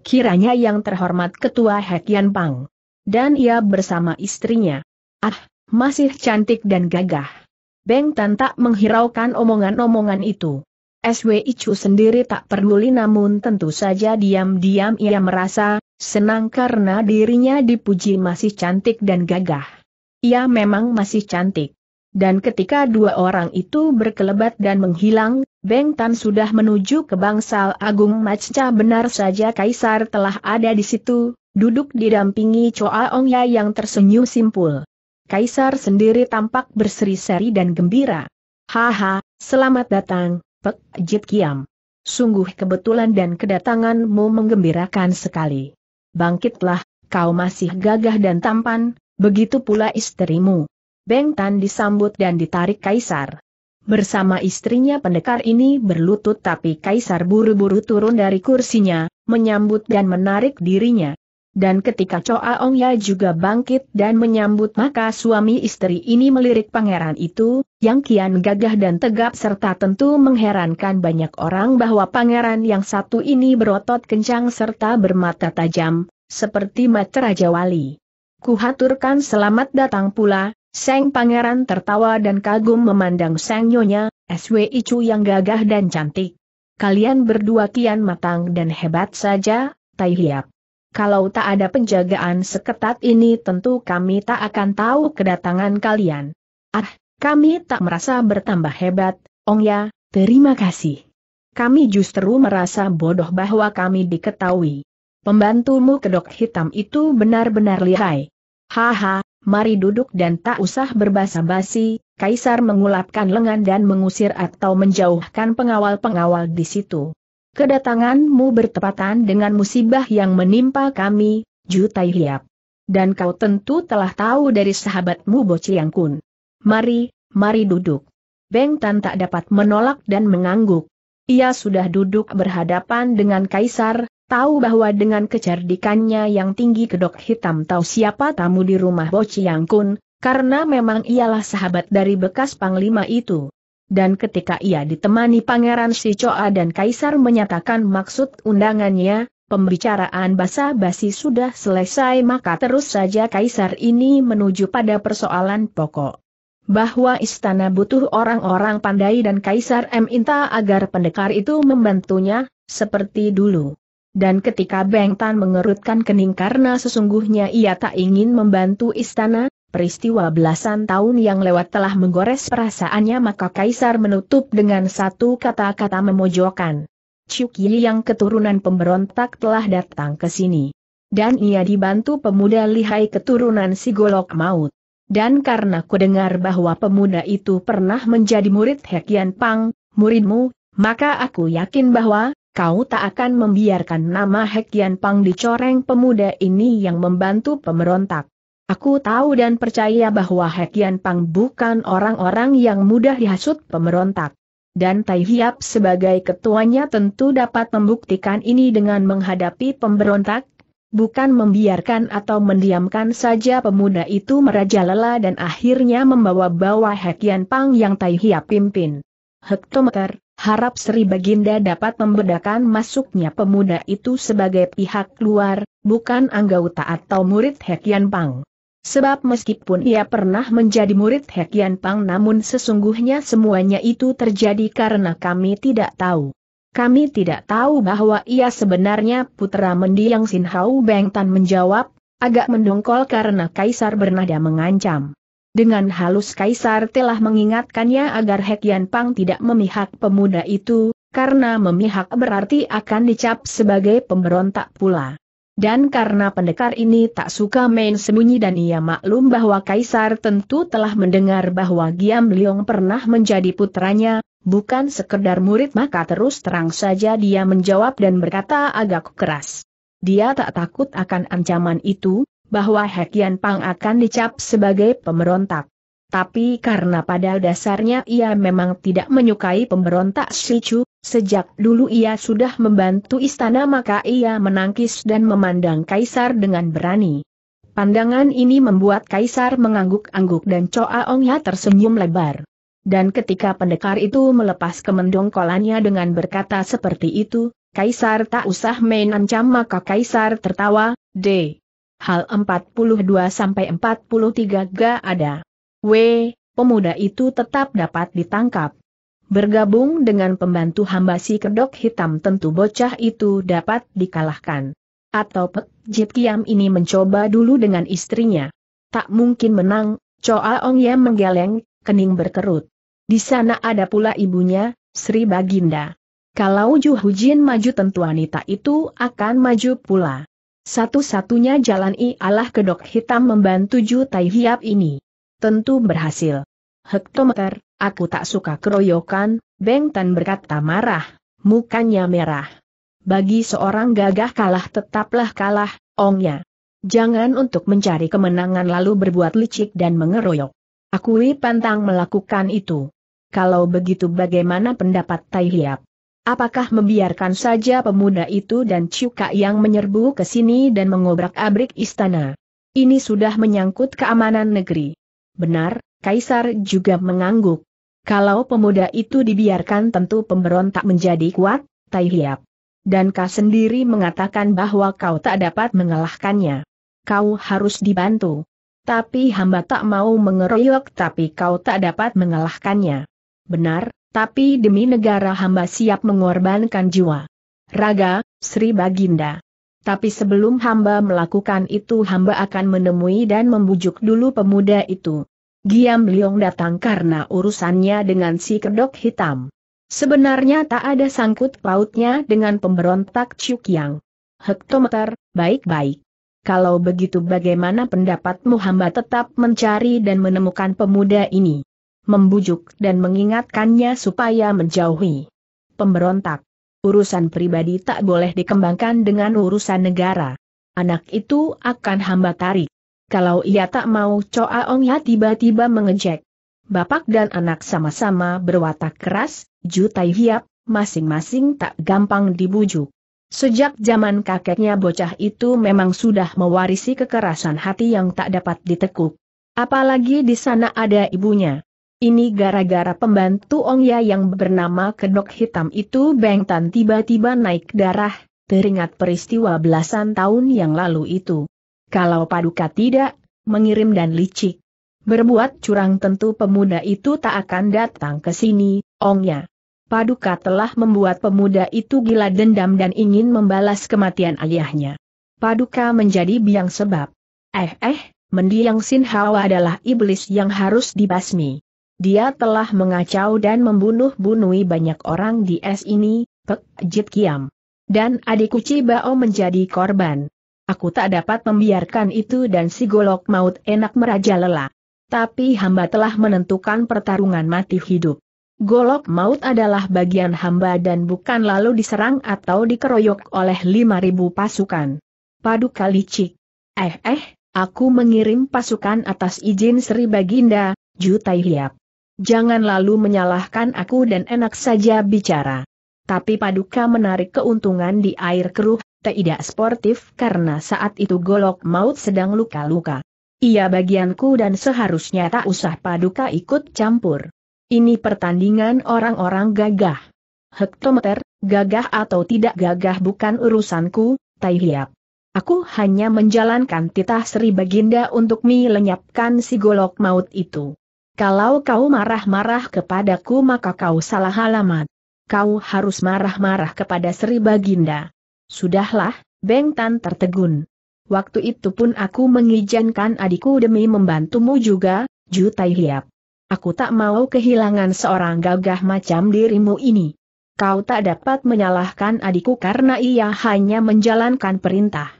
Kiranya yang terhormat Ketua Hekian Pang. Dan ia bersama istrinya. Ah, masih cantik dan gagah. Beng Tan tak menghiraukan omongan-omongan itu. SW Icu sendiri tak peduli namun tentu saja diam-diam ia merasa, Senang karena dirinya dipuji masih cantik dan gagah. Ia memang masih cantik. Dan ketika dua orang itu berkelebat dan menghilang, Beng Tan sudah menuju ke bangsal Agung Macca benar saja Kaisar telah ada di situ, duduk didampingi Choa Ya yang tersenyum simpul. Kaisar sendiri tampak berseri-seri dan gembira. Haha, selamat datang, Pek Jit Kiam. Sungguh kebetulan dan kedatanganmu menggembirakan sekali bangkitlah, kau masih gagah dan tampan, begitu pula istrimu. Beng Tan disambut dan ditarik kaisar. Bersama istrinya pendekar ini berlutut tapi kaisar buru-buru turun dari kursinya, menyambut dan menarik dirinya. Dan ketika Choa Ong Ya juga bangkit dan menyambut maka suami istri ini melirik pangeran itu, yang kian gagah dan tegap serta tentu mengherankan banyak orang bahwa pangeran yang satu ini berotot kencang serta bermata tajam, seperti mata Raja Wali. Kuhaturkan selamat datang pula, Seng Pangeran tertawa dan kagum memandang Seng Nyonya, SW Icu yang gagah dan cantik. Kalian berdua kian matang dan hebat saja, Tai Hiap. Kalau tak ada penjagaan seketat ini tentu kami tak akan tahu kedatangan kalian. Ah, kami tak merasa bertambah hebat, Ong ya, terima kasih. Kami justru merasa bodoh bahwa kami diketahui. Pembantumu kedok hitam itu benar-benar lihai. Haha, mari duduk dan tak usah berbasa-basi, Kaisar mengulapkan lengan dan mengusir atau menjauhkan pengawal-pengawal di situ kedatanganmu bertepatan dengan musibah yang menimpa kami, Jutai Hiap. Dan kau tentu telah tahu dari sahabatmu Bo Chiang Kun. Mari, mari duduk. Beng Tan tak dapat menolak dan mengangguk. Ia sudah duduk berhadapan dengan Kaisar, tahu bahwa dengan kecerdikannya yang tinggi kedok hitam tahu siapa tamu di rumah Bo Chiang Kun, karena memang ialah sahabat dari bekas panglima itu dan ketika ia ditemani Pangeran Sichoa dan Kaisar menyatakan maksud undangannya, pembicaraan basa-basi sudah selesai maka terus saja Kaisar ini menuju pada persoalan pokok. Bahwa istana butuh orang-orang pandai dan Kaisar M. Inta agar pendekar itu membantunya, seperti dulu. Dan ketika Beng Tan mengerutkan kening karena sesungguhnya ia tak ingin membantu istana, peristiwa belasan tahun yang lewat telah menggores perasaannya maka Kaisar menutup dengan satu kata-kata memojokkan. Cukili yang keturunan pemberontak telah datang ke sini. Dan ia dibantu pemuda lihai keturunan si Golok Maut. Dan karena kudengar bahwa pemuda itu pernah menjadi murid Hekian Pang, muridmu, maka aku yakin bahwa, kau tak akan membiarkan nama Hekian Pang dicoreng pemuda ini yang membantu pemberontak. Aku tahu dan percaya bahwa Hekian Pang bukan orang-orang yang mudah dihasut pemberontak. Dan Tai Hiap sebagai ketuanya tentu dapat membuktikan ini dengan menghadapi pemberontak, bukan membiarkan atau mendiamkan saja pemuda itu merajalela dan akhirnya membawa-bawa Hekian Pang yang Tai Hiap pimpin. Hektometer, harap Sri Baginda dapat membedakan masuknya pemuda itu sebagai pihak luar, bukan anggota atau murid Hekian Pang. Sebab meskipun ia pernah menjadi murid Hekian Pang namun sesungguhnya semuanya itu terjadi karena kami tidak tahu. Kami tidak tahu bahwa ia sebenarnya putra mendiang Sin Hao Beng Tan menjawab, agak mendongkol karena Kaisar bernada mengancam. Dengan halus Kaisar telah mengingatkannya agar Hekian Pang tidak memihak pemuda itu, karena memihak berarti akan dicap sebagai pemberontak pula. Dan karena pendekar ini tak suka main sembunyi dan ia maklum bahwa Kaisar tentu telah mendengar bahwa Giam Liong pernah menjadi putranya, bukan sekedar murid maka terus terang saja dia menjawab dan berkata agak keras. Dia tak takut akan ancaman itu, bahwa Hekian Pang akan dicap sebagai pemberontak. Tapi karena pada dasarnya ia memang tidak menyukai pemberontak Shichu, Sejak dulu ia sudah membantu istana maka ia menangkis dan memandang Kaisar dengan berani. Pandangan ini membuat Kaisar mengangguk-angguk dan Choa Ongya tersenyum lebar. Dan ketika pendekar itu melepas kemendongkolannya dengan berkata seperti itu, Kaisar tak usah main ancam maka Kaisar tertawa, D. Hal 42-43 ga ada. W. Pemuda itu tetap dapat ditangkap. Bergabung dengan pembantu hamba si kedok hitam tentu bocah itu dapat dikalahkan. Atau Pek Jit Kiam ini mencoba dulu dengan istrinya. Tak mungkin menang, Choa Ong Yam menggeleng, kening berkerut. Di sana ada pula ibunya, Sri Baginda. Kalau Ju Hujin maju tentu wanita itu akan maju pula. Satu-satunya jalan ialah kedok hitam membantu Ju Tai Hiap ini. Tentu berhasil. Hektometer, Aku tak suka keroyokan, Beng Tan berkata marah, mukanya merah. Bagi seorang gagah kalah tetaplah kalah, ongnya. Jangan untuk mencari kemenangan lalu berbuat licik dan mengeroyok. Akui pantang melakukan itu. Kalau begitu bagaimana pendapat Tai Hiap? Apakah membiarkan saja pemuda itu dan Cuka yang menyerbu ke sini dan mengobrak-abrik istana? Ini sudah menyangkut keamanan negeri. Benar, Kaisar juga mengangguk. Kalau pemuda itu dibiarkan tentu pemberontak menjadi kuat, Tai Hiap. Dan kau sendiri mengatakan bahwa kau tak dapat mengalahkannya. Kau harus dibantu. Tapi hamba tak mau mengeroyok tapi kau tak dapat mengalahkannya. Benar, tapi demi negara hamba siap mengorbankan jiwa. Raga, Sri Baginda. Tapi sebelum hamba melakukan itu hamba akan menemui dan membujuk dulu pemuda itu. Giam Liong datang karena urusannya dengan si kedok hitam. Sebenarnya tak ada sangkut pautnya dengan pemberontak Yang. Hektometer, baik-baik. Kalau begitu bagaimana pendapatmu hamba tetap mencari dan menemukan pemuda ini? Membujuk dan mengingatkannya supaya menjauhi. Pemberontak. Urusan pribadi tak boleh dikembangkan dengan urusan negara. Anak itu akan hamba tarik kalau ia tak mau coa Ong Ya tiba-tiba mengejek. Bapak dan anak sama-sama berwatak keras, jutai hiap, masing-masing tak gampang dibujuk. Sejak zaman kakeknya bocah itu memang sudah mewarisi kekerasan hati yang tak dapat ditekuk. Apalagi di sana ada ibunya. Ini gara-gara pembantu ong ya yang bernama Kedok Hitam itu Beng Tan tiba-tiba naik darah, teringat peristiwa belasan tahun yang lalu itu. Kalau paduka tidak, mengirim dan licik. Berbuat curang tentu pemuda itu tak akan datang ke sini, ongnya. Paduka telah membuat pemuda itu gila dendam dan ingin membalas kematian ayahnya. Paduka menjadi biang sebab. Eh eh, mendiang Sin Hawa adalah iblis yang harus dibasmi. Dia telah mengacau dan membunuh-bunui banyak orang di es ini, Pek Jit Kiam. Dan adikku Cibao menjadi korban. Aku tak dapat membiarkan itu dan si golok maut enak merajalela. Tapi hamba telah menentukan pertarungan mati hidup. Golok maut adalah bagian hamba dan bukan lalu diserang atau dikeroyok oleh 5.000 pasukan. Paduka licik. Eh eh, aku mengirim pasukan atas izin Sri Baginda, Jutai Hiap. Jangan lalu menyalahkan aku dan enak saja bicara. Tapi paduka menarik keuntungan di air keruh tidak sportif karena saat itu golok maut sedang luka-luka. Ia bagianku dan seharusnya tak usah paduka ikut campur. Ini pertandingan orang-orang gagah. Hektometer, gagah atau tidak gagah bukan urusanku, Tai Hiap. Aku hanya menjalankan titah Sri Baginda untuk melenyapkan si golok maut itu. Kalau kau marah-marah kepadaku maka kau salah alamat. Kau harus marah-marah kepada Sri Baginda. Sudahlah, Beng Tan tertegun. Waktu itu pun aku mengizinkan adikku demi membantumu juga, Ju Tai Hiap. Aku tak mau kehilangan seorang gagah macam dirimu ini. Kau tak dapat menyalahkan adikku karena ia hanya menjalankan perintah.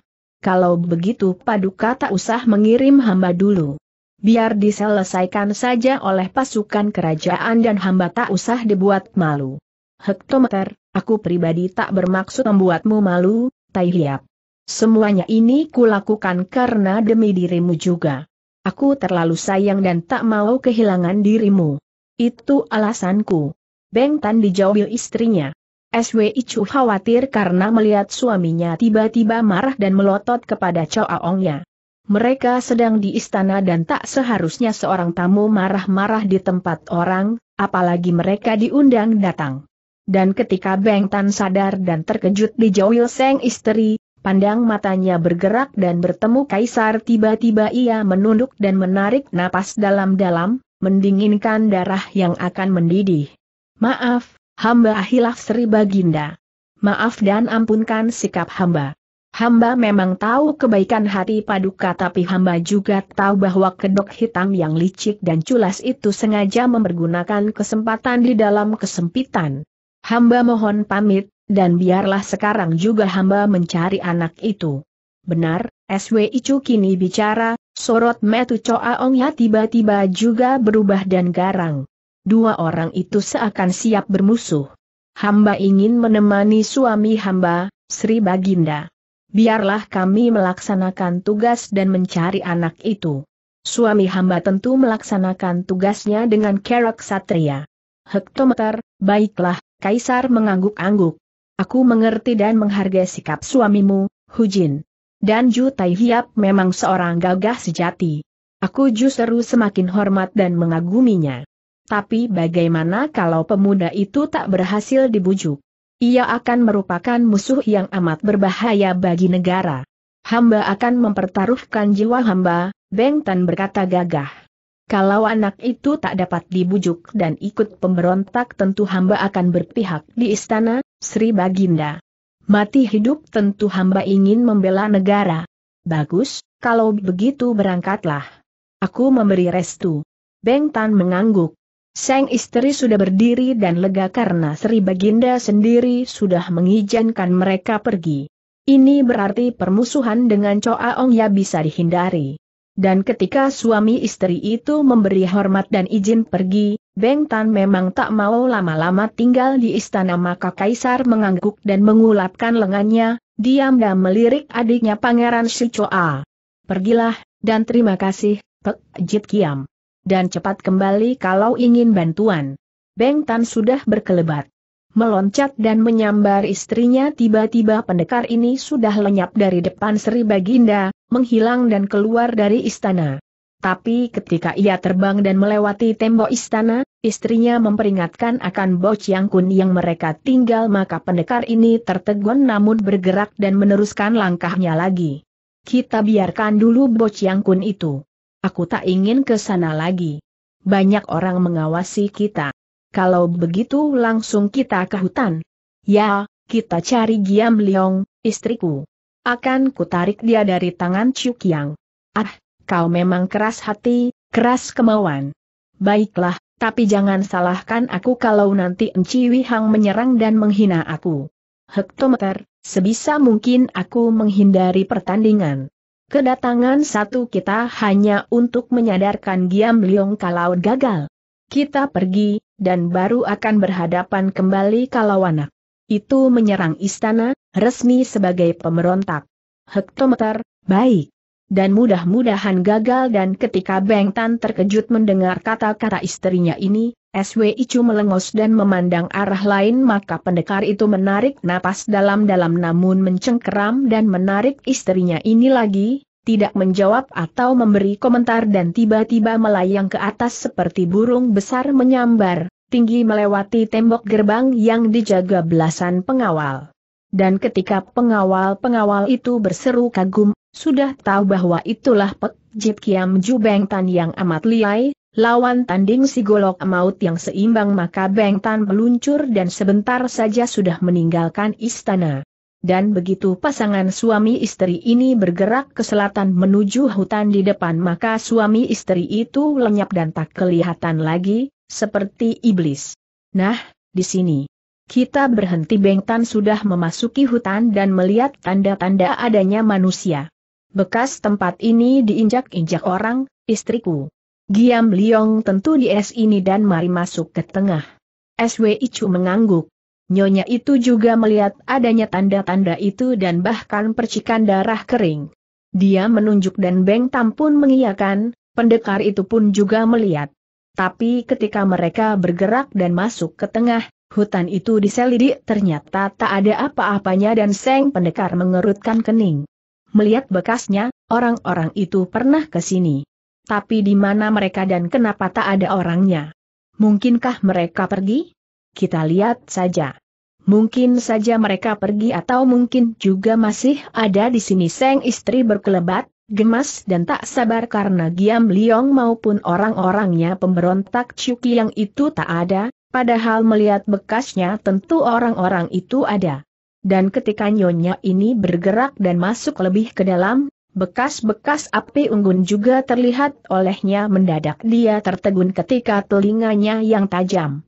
Kalau begitu paduka tak usah mengirim hamba dulu. Biar diselesaikan saja oleh pasukan kerajaan dan hamba tak usah dibuat malu. Hektometer, Aku pribadi tak bermaksud membuatmu malu, Tai Hiap. Semuanya ini kulakukan karena demi dirimu juga. Aku terlalu sayang dan tak mau kehilangan dirimu. Itu alasanku. Beng Tan dijawab istrinya. SW Icu khawatir karena melihat suaminya tiba-tiba marah dan melotot kepada Chow Aongnya. Mereka sedang di istana dan tak seharusnya seorang tamu marah-marah di tempat orang, apalagi mereka diundang datang. Dan ketika Beng Tan sadar dan terkejut di Jowil Seng istri, pandang matanya bergerak dan bertemu Kaisar tiba-tiba ia menunduk dan menarik napas dalam-dalam, mendinginkan darah yang akan mendidih. Maaf, hamba ahilaf Sri Baginda. Maaf dan ampunkan sikap hamba. Hamba memang tahu kebaikan hati paduka tapi hamba juga tahu bahwa kedok hitam yang licik dan culas itu sengaja mempergunakan kesempatan di dalam kesempitan. Hamba mohon pamit, dan biarlah sekarang juga hamba mencari anak itu. Benar, SW Icu kini bicara, sorot metu coa Ong ya tiba-tiba juga berubah dan garang. Dua orang itu seakan siap bermusuh. Hamba ingin menemani suami hamba, Sri Baginda. Biarlah kami melaksanakan tugas dan mencari anak itu. Suami hamba tentu melaksanakan tugasnya dengan kerak satria. Hektometer, baiklah, Kaisar mengangguk-angguk. Aku mengerti dan menghargai sikap suamimu, Hu Jin. Dan Ju Tai Hiap memang seorang gagah sejati. Aku justru semakin hormat dan mengaguminya. Tapi bagaimana kalau pemuda itu tak berhasil dibujuk? Ia akan merupakan musuh yang amat berbahaya bagi negara. Hamba akan mempertaruhkan jiwa hamba, Beng Tan berkata gagah. Kalau anak itu tak dapat dibujuk dan ikut pemberontak tentu hamba akan berpihak di istana, Sri Baginda. Mati hidup tentu hamba ingin membela negara. Bagus, kalau begitu berangkatlah. Aku memberi restu. Beng Tan mengangguk. Sang istri sudah berdiri dan lega karena Sri Baginda sendiri sudah mengizinkan mereka pergi. Ini berarti permusuhan dengan Coa Ong ya bisa dihindari. Dan ketika suami istri itu memberi hormat dan izin pergi, Beng Tan memang tak mau lama-lama tinggal di istana maka Kaisar mengangguk dan mengulapkan lengannya, diam dan melirik adiknya Pangeran Shichoa. Pergilah, dan terima kasih, Pek Jit Kiam. Dan cepat kembali kalau ingin bantuan. Beng Tan sudah berkelebat meloncat dan menyambar istrinya tiba-tiba pendekar ini sudah lenyap dari depan Sri Baginda, menghilang dan keluar dari istana. Tapi ketika ia terbang dan melewati tembok istana, istrinya memperingatkan akan Bo Kun yang mereka tinggal maka pendekar ini tertegun namun bergerak dan meneruskan langkahnya lagi. Kita biarkan dulu Bo Kun itu. Aku tak ingin ke sana lagi. Banyak orang mengawasi kita kalau begitu langsung kita ke hutan. Ya, kita cari Giam Leong, istriku. Akan kutarik dia dari tangan Chu Yang. Ah, kau memang keras hati, keras kemauan. Baiklah, tapi jangan salahkan aku kalau nanti Enci Wihang menyerang dan menghina aku. Hektometer, sebisa mungkin aku menghindari pertandingan. Kedatangan satu kita hanya untuk menyadarkan Giam Leong kalau gagal. Kita pergi, dan baru akan berhadapan kembali kalau anak itu menyerang istana, resmi sebagai pemberontak. Hektometer, baik. Dan mudah-mudahan gagal dan ketika Beng Tan terkejut mendengar kata-kata istrinya ini, SW Icu melengos dan memandang arah lain maka pendekar itu menarik napas dalam-dalam namun mencengkeram dan menarik istrinya ini lagi, tidak menjawab atau memberi komentar dan tiba-tiba melayang ke atas seperti burung besar menyambar, tinggi melewati tembok gerbang yang dijaga belasan pengawal. Dan ketika pengawal-pengawal itu berseru kagum, sudah tahu bahwa itulah Pek Jit Kiam Ju Beng Tan yang amat liai, lawan tanding si golok maut yang seimbang maka Beng Tan meluncur dan sebentar saja sudah meninggalkan istana dan begitu pasangan suami istri ini bergerak ke selatan menuju hutan di depan maka suami istri itu lenyap dan tak kelihatan lagi, seperti iblis. Nah, di sini. Kita berhenti Bengtan sudah memasuki hutan dan melihat tanda-tanda adanya manusia. Bekas tempat ini diinjak-injak orang, istriku. Giam Liong tentu di es ini dan mari masuk ke tengah. SWI Chu mengangguk. Nyonya itu juga melihat adanya tanda-tanda itu dan bahkan percikan darah kering. Dia menunjuk dan Beng Tam pun mengiyakan, pendekar itu pun juga melihat. Tapi ketika mereka bergerak dan masuk ke tengah, hutan itu diselidik ternyata tak ada apa-apanya dan Seng pendekar mengerutkan kening. Melihat bekasnya, orang-orang itu pernah ke sini. Tapi di mana mereka dan kenapa tak ada orangnya? Mungkinkah mereka pergi? Kita lihat saja. Mungkin saja mereka pergi atau mungkin juga masih ada di sini Seng istri berkelebat, gemas dan tak sabar karena Giam Liong maupun orang-orangnya pemberontak Cuki yang itu tak ada, padahal melihat bekasnya tentu orang-orang itu ada. Dan ketika nyonya ini bergerak dan masuk lebih ke dalam, bekas-bekas api unggun juga terlihat olehnya mendadak dia tertegun ketika telinganya yang tajam.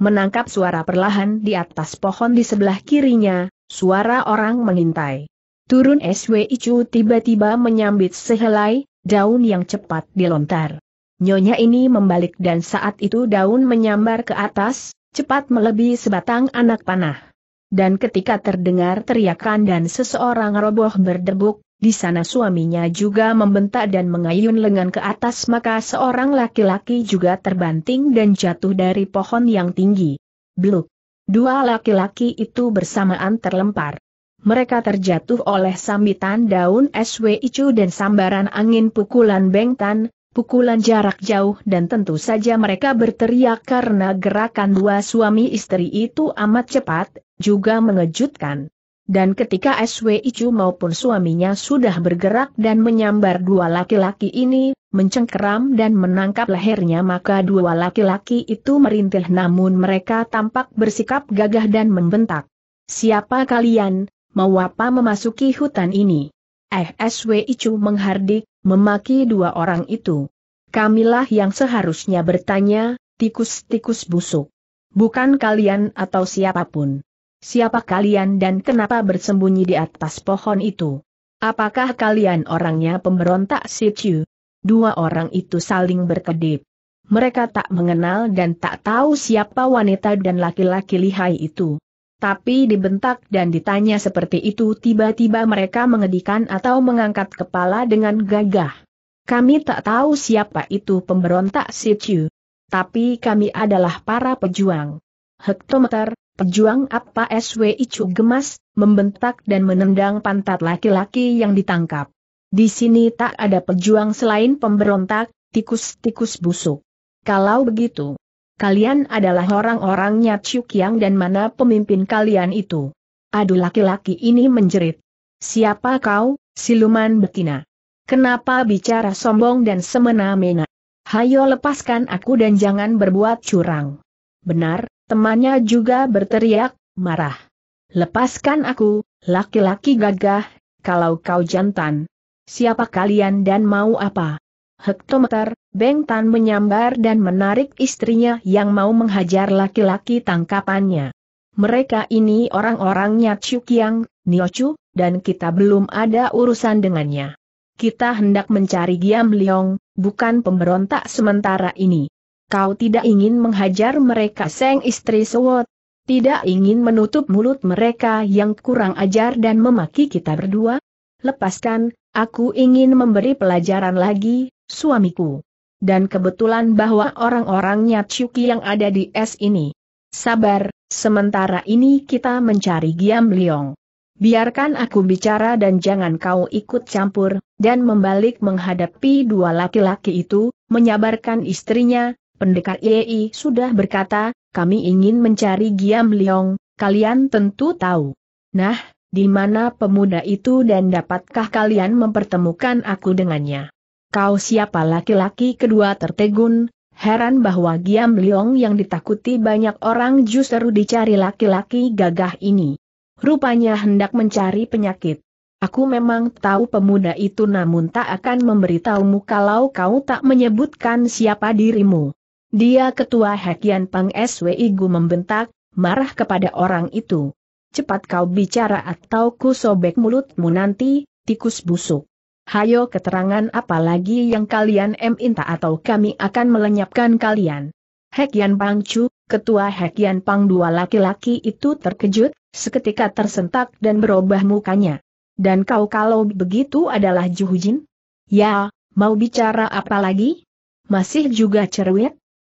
Menangkap suara perlahan di atas pohon di sebelah kirinya, suara orang mengintai. Turun SW Icu tiba-tiba menyambit sehelai, daun yang cepat dilontar. Nyonya ini membalik dan saat itu daun menyambar ke atas, cepat melebihi sebatang anak panah. Dan ketika terdengar teriakan dan seseorang roboh berdebuk, di sana suaminya juga membentak dan mengayun lengan ke atas maka seorang laki-laki juga terbanting dan jatuh dari pohon yang tinggi. Bluk. Dua laki-laki itu bersamaan terlempar. Mereka terjatuh oleh sambitan daun Icu dan sambaran angin pukulan bengtan, pukulan jarak jauh dan tentu saja mereka berteriak karena gerakan dua suami istri itu amat cepat, juga mengejutkan dan ketika SW Icu maupun suaminya sudah bergerak dan menyambar dua laki-laki ini, mencengkeram dan menangkap lehernya maka dua laki-laki itu merintih namun mereka tampak bersikap gagah dan membentak. Siapa kalian, mau apa memasuki hutan ini? Eh SW Icu menghardik, memaki dua orang itu. Kamilah yang seharusnya bertanya, tikus-tikus busuk. Bukan kalian atau siapapun. Siapa kalian dan kenapa bersembunyi di atas pohon itu? Apakah kalian orangnya pemberontak Situ? Dua orang itu saling berkedip. Mereka tak mengenal dan tak tahu siapa wanita dan laki-laki lihai itu. Tapi dibentak dan ditanya seperti itu tiba-tiba mereka mengedikan atau mengangkat kepala dengan gagah. Kami tak tahu siapa itu pemberontak Situ. Tapi kami adalah para pejuang. Hektometer, Pejuang apa S.W. Icu gemas, membentak dan menendang pantat laki-laki yang ditangkap. Di sini tak ada pejuang selain pemberontak, tikus-tikus busuk. Kalau begitu, kalian adalah orang-orangnya yang dan mana pemimpin kalian itu? Aduh laki-laki ini menjerit. Siapa kau, siluman betina? Kenapa bicara sombong dan semena-mena? Hayo lepaskan aku dan jangan berbuat curang. Benar, Temannya juga berteriak, marah. Lepaskan aku, laki-laki gagah, kalau kau jantan. Siapa kalian dan mau apa? Hektometer, Beng Tan menyambar dan menarik istrinya yang mau menghajar laki-laki tangkapannya. Mereka ini orang-orangnya Chukyang, Niochu, dan kita belum ada urusan dengannya. Kita hendak mencari Giam Leong, bukan pemberontak sementara ini. Kau tidak ingin menghajar mereka Seng istri Sewot. Tidak ingin menutup mulut mereka yang kurang ajar dan memaki kita berdua? Lepaskan, aku ingin memberi pelajaran lagi, suamiku. Dan kebetulan bahwa orang-orangnya Chuki yang ada di es ini. Sabar, sementara ini kita mencari Giam Liong. Biarkan aku bicara dan jangan kau ikut campur, dan membalik menghadapi dua laki-laki itu, menyabarkan istrinya, Pendekar Yei sudah berkata, kami ingin mencari Giam Leong, kalian tentu tahu. Nah, di mana pemuda itu dan dapatkah kalian mempertemukan aku dengannya? Kau siapa laki-laki kedua tertegun, heran bahwa Giam Leong yang ditakuti banyak orang justru dicari laki-laki gagah ini. Rupanya hendak mencari penyakit. Aku memang tahu pemuda itu namun tak akan memberitahumu kalau kau tak menyebutkan siapa dirimu. Dia ketua Hakian Pang SWI Gu membentak, marah kepada orang itu. Cepat kau bicara atau ku sobek mulutmu nanti, tikus busuk. Hayo keterangan apa lagi yang kalian minta atau kami akan melenyapkan kalian. Hakian Pang Chu, ketua Hakian Pang dua laki-laki itu terkejut, seketika tersentak dan berubah mukanya. Dan kau kalau begitu adalah Juhujin? Ya, mau bicara apa lagi? Masih juga cerwet?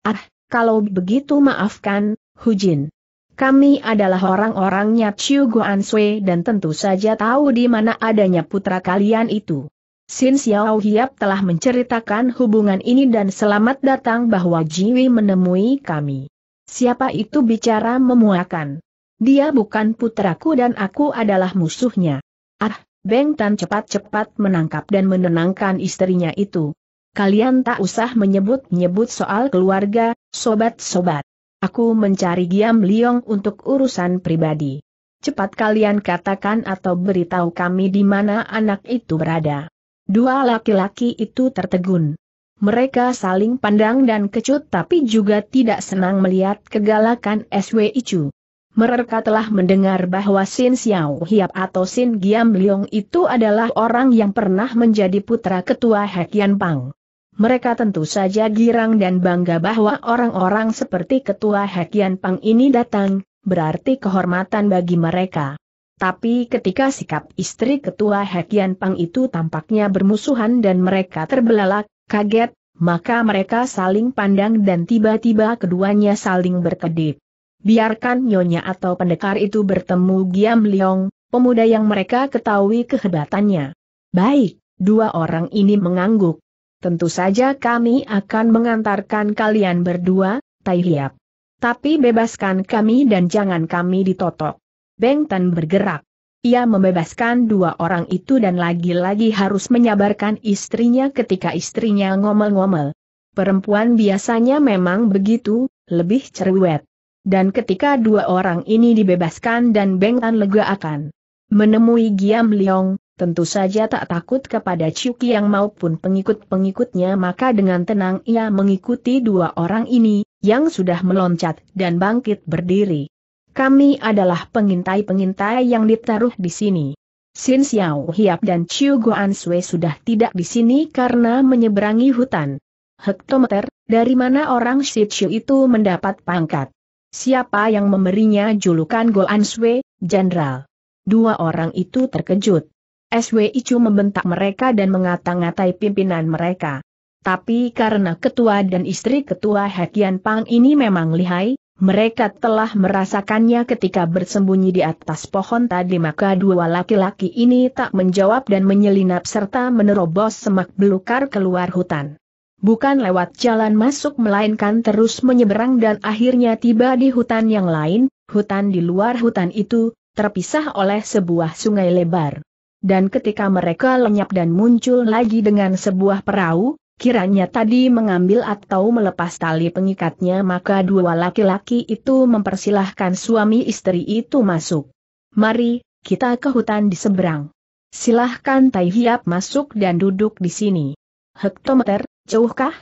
Ah, kalau begitu maafkan, Hu Jin. Kami adalah orang-orangnya Chiu Guan Sui dan tentu saja tahu di mana adanya putra kalian itu. Sin Xiao Hiap telah menceritakan hubungan ini dan selamat datang bahwa Jiwi menemui kami. Siapa itu bicara memuakan? Dia bukan putraku dan aku adalah musuhnya. Ah, Beng Tan cepat-cepat menangkap dan menenangkan istrinya itu. Kalian tak usah menyebut-nyebut soal keluarga, sobat-sobat. Aku mencari Giam Liong untuk urusan pribadi. Cepat kalian katakan atau beritahu kami di mana anak itu berada. Dua laki-laki itu tertegun. Mereka saling pandang dan kecut tapi juga tidak senang melihat kegalakan SW Icu. Mereka telah mendengar bahwa Sin Xiao Hiap atau Sin Giam Liong itu adalah orang yang pernah menjadi putra ketua Hekian Pang mereka tentu saja girang dan bangga bahwa orang-orang seperti Ketua Hekian Pang ini datang, berarti kehormatan bagi mereka. Tapi ketika sikap istri Ketua Hekian Pang itu tampaknya bermusuhan dan mereka terbelalak, kaget, maka mereka saling pandang dan tiba-tiba keduanya saling berkedip. Biarkan nyonya atau pendekar itu bertemu Giam Leong, pemuda yang mereka ketahui kehebatannya. Baik, dua orang ini mengangguk tentu saja kami akan mengantarkan kalian berdua, Tai Hiap. Tapi bebaskan kami dan jangan kami ditotok. Beng Tan bergerak. Ia membebaskan dua orang itu dan lagi-lagi harus menyabarkan istrinya ketika istrinya ngomel-ngomel. Perempuan biasanya memang begitu, lebih cerewet. Dan ketika dua orang ini dibebaskan dan Beng Bengtan lega akan menemui Giam Leong, tentu saja tak takut kepada yang maupun pengikut-pengikutnya maka dengan tenang ia mengikuti dua orang ini, yang sudah meloncat dan bangkit berdiri. Kami adalah pengintai-pengintai yang ditaruh di sini. Sin Xiao Hiap dan Chiu Guan Sui sudah tidak di sini karena menyeberangi hutan. Hektometer, dari mana orang Si Chiu itu mendapat pangkat? Siapa yang memberinya julukan Goan Sui, Jenderal? Dua orang itu terkejut. SWICU membentak mereka dan mengata-ngatai pimpinan mereka. Tapi karena ketua dan istri ketua Hekian Pang ini memang lihai, mereka telah merasakannya ketika bersembunyi di atas pohon tadi maka dua laki-laki ini tak menjawab dan menyelinap serta menerobos semak belukar keluar hutan. Bukan lewat jalan masuk melainkan terus menyeberang dan akhirnya tiba di hutan yang lain, hutan di luar hutan itu, terpisah oleh sebuah sungai lebar dan ketika mereka lenyap dan muncul lagi dengan sebuah perahu, kiranya tadi mengambil atau melepas tali pengikatnya maka dua laki-laki itu mempersilahkan suami istri itu masuk. Mari, kita ke hutan di seberang. Silahkan Tai Hiap masuk dan duduk di sini. Hektometer, jauhkah?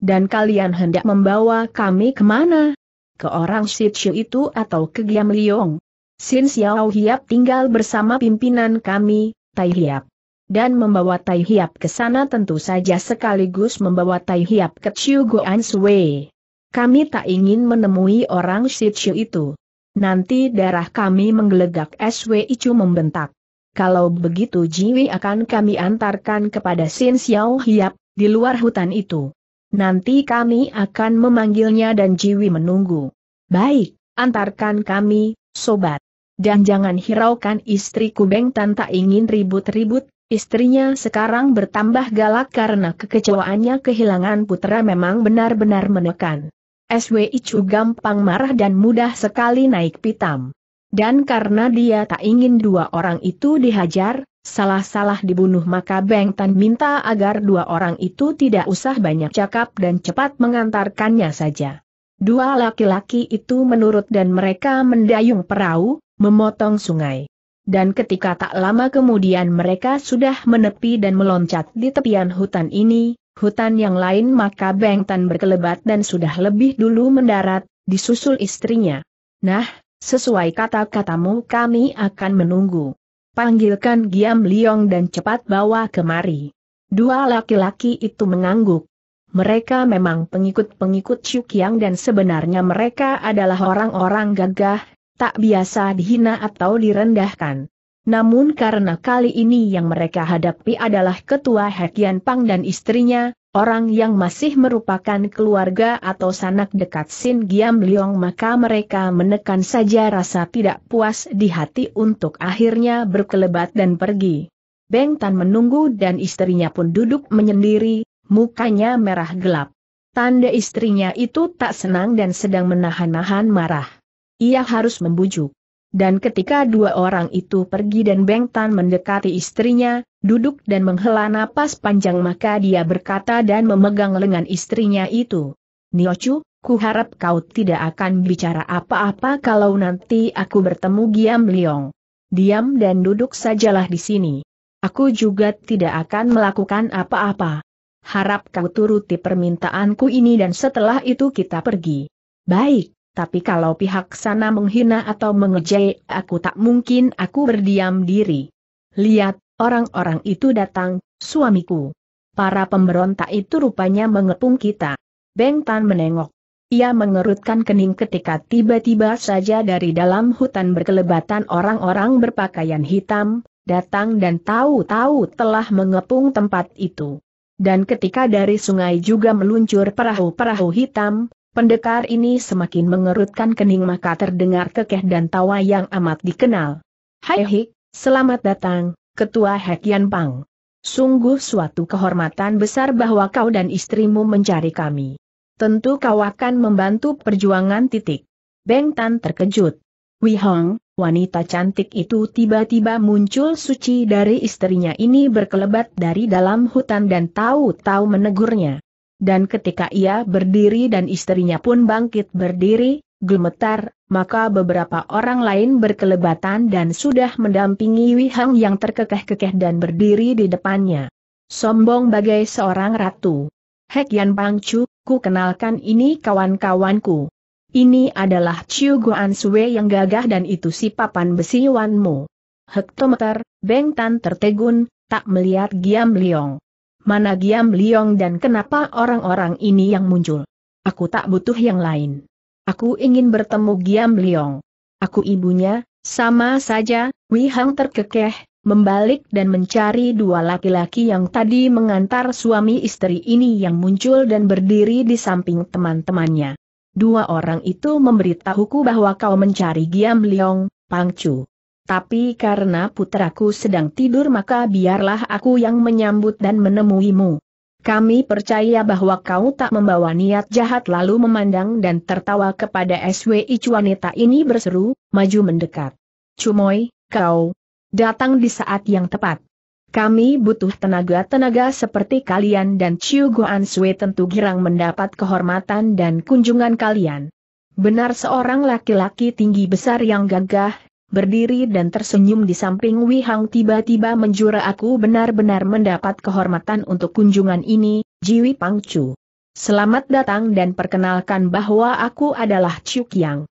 Dan kalian hendak membawa kami kemana? Ke orang Sitsu itu atau ke Giam Liong? Sin Xiao Hiap tinggal bersama pimpinan kami, Tai Hiap. Dan membawa Tai Hiap ke sana tentu saja sekaligus membawa Tai Hiap ke Chiu Guan Sui. Kami tak ingin menemui orang Shichu itu. Nanti darah kami menggelegak Sui Icu membentak. Kalau begitu Jiwi akan kami antarkan kepada Sin Xiao Hiap, di luar hutan itu. Nanti kami akan memanggilnya dan Jiwi menunggu. Baik, antarkan kami, sobat. Dan jangan hiraukan istriku Beng Tan tak ingin ribut-ribut, istrinya sekarang bertambah galak karena kekecewaannya kehilangan putra memang benar-benar menekan. SWI Chu gampang marah dan mudah sekali naik pitam. Dan karena dia tak ingin dua orang itu dihajar, salah-salah dibunuh maka Beng Tan minta agar dua orang itu tidak usah banyak cakap dan cepat mengantarkannya saja. Dua laki-laki itu menurut dan mereka mendayung perahu, memotong sungai. Dan ketika tak lama kemudian mereka sudah menepi dan meloncat di tepian hutan ini, hutan yang lain maka Bengtan berkelebat dan sudah lebih dulu mendarat, disusul istrinya. Nah, sesuai kata-katamu kami akan menunggu. Panggilkan Giam Liong dan cepat bawa kemari. Dua laki-laki itu mengangguk. Mereka memang pengikut-pengikut Chukyang dan sebenarnya mereka adalah orang-orang gagah, tak biasa dihina atau direndahkan. Namun karena kali ini yang mereka hadapi adalah Ketua Hekian Pang dan istrinya, orang yang masih merupakan keluarga atau sanak dekat Sin Giam Liong maka mereka menekan saja rasa tidak puas di hati untuk akhirnya berkelebat dan pergi. Beng Tan menunggu dan istrinya pun duduk menyendiri, mukanya merah gelap. Tanda istrinya itu tak senang dan sedang menahan-nahan marah ia harus membujuk. Dan ketika dua orang itu pergi dan Beng Tan mendekati istrinya, duduk dan menghela napas panjang maka dia berkata dan memegang lengan istrinya itu. Nio Chu, ku harap kau tidak akan bicara apa-apa kalau nanti aku bertemu Giam Liong. Diam dan duduk sajalah di sini. Aku juga tidak akan melakukan apa-apa. Harap kau turuti permintaanku ini dan setelah itu kita pergi. Baik tapi kalau pihak sana menghina atau mengejek, aku tak mungkin aku berdiam diri. Lihat, orang-orang itu datang, suamiku. Para pemberontak itu rupanya mengepung kita. Beng Tan menengok. Ia mengerutkan kening ketika tiba-tiba saja dari dalam hutan berkelebatan orang-orang berpakaian hitam, datang dan tahu-tahu telah mengepung tempat itu. Dan ketika dari sungai juga meluncur perahu-perahu hitam, Pendekar ini semakin mengerutkan kening maka terdengar kekeh dan tawa yang amat dikenal. Hai Hik, selamat datang, Ketua Hekian Pang. Sungguh suatu kehormatan besar bahwa kau dan istrimu mencari kami. Tentu kau akan membantu perjuangan titik. Beng Tan terkejut. Hong, wanita cantik itu tiba-tiba muncul suci dari istrinya ini berkelebat dari dalam hutan dan tahu-tahu menegurnya dan ketika ia berdiri dan istrinya pun bangkit berdiri, gemetar, maka beberapa orang lain berkelebatan dan sudah mendampingi Wihang yang terkekeh-kekeh dan berdiri di depannya. Sombong bagai seorang ratu. Hek Yan Pangcu, ku kenalkan ini kawan-kawanku. Ini adalah Chiu Guan Sui yang gagah dan itu si papan besi Wanmu. Hektometer, Beng Tan tertegun, tak melihat Giam Liong mana Giam Liong dan kenapa orang-orang ini yang muncul. Aku tak butuh yang lain. Aku ingin bertemu Giam Liong. Aku ibunya, sama saja, Wei Hang terkekeh, membalik dan mencari dua laki-laki yang tadi mengantar suami istri ini yang muncul dan berdiri di samping teman-temannya. Dua orang itu memberitahuku bahwa kau mencari Giam Liong, Chu. Tapi karena putraku sedang tidur maka biarlah aku yang menyambut dan menemuimu. Kami percaya bahwa kau tak membawa niat jahat lalu memandang dan tertawa kepada SWI wanita ini berseru, maju mendekat. Cumoy, kau datang di saat yang tepat. Kami butuh tenaga-tenaga seperti kalian dan Chiu Guan Sui tentu girang mendapat kehormatan dan kunjungan kalian. Benar seorang laki-laki tinggi besar yang gagah, berdiri dan tersenyum di samping Wihang tiba-tiba menjura aku benar-benar mendapat kehormatan untuk kunjungan ini, Jiwi Pangcu. Selamat datang dan perkenalkan bahwa aku adalah Chu Yang.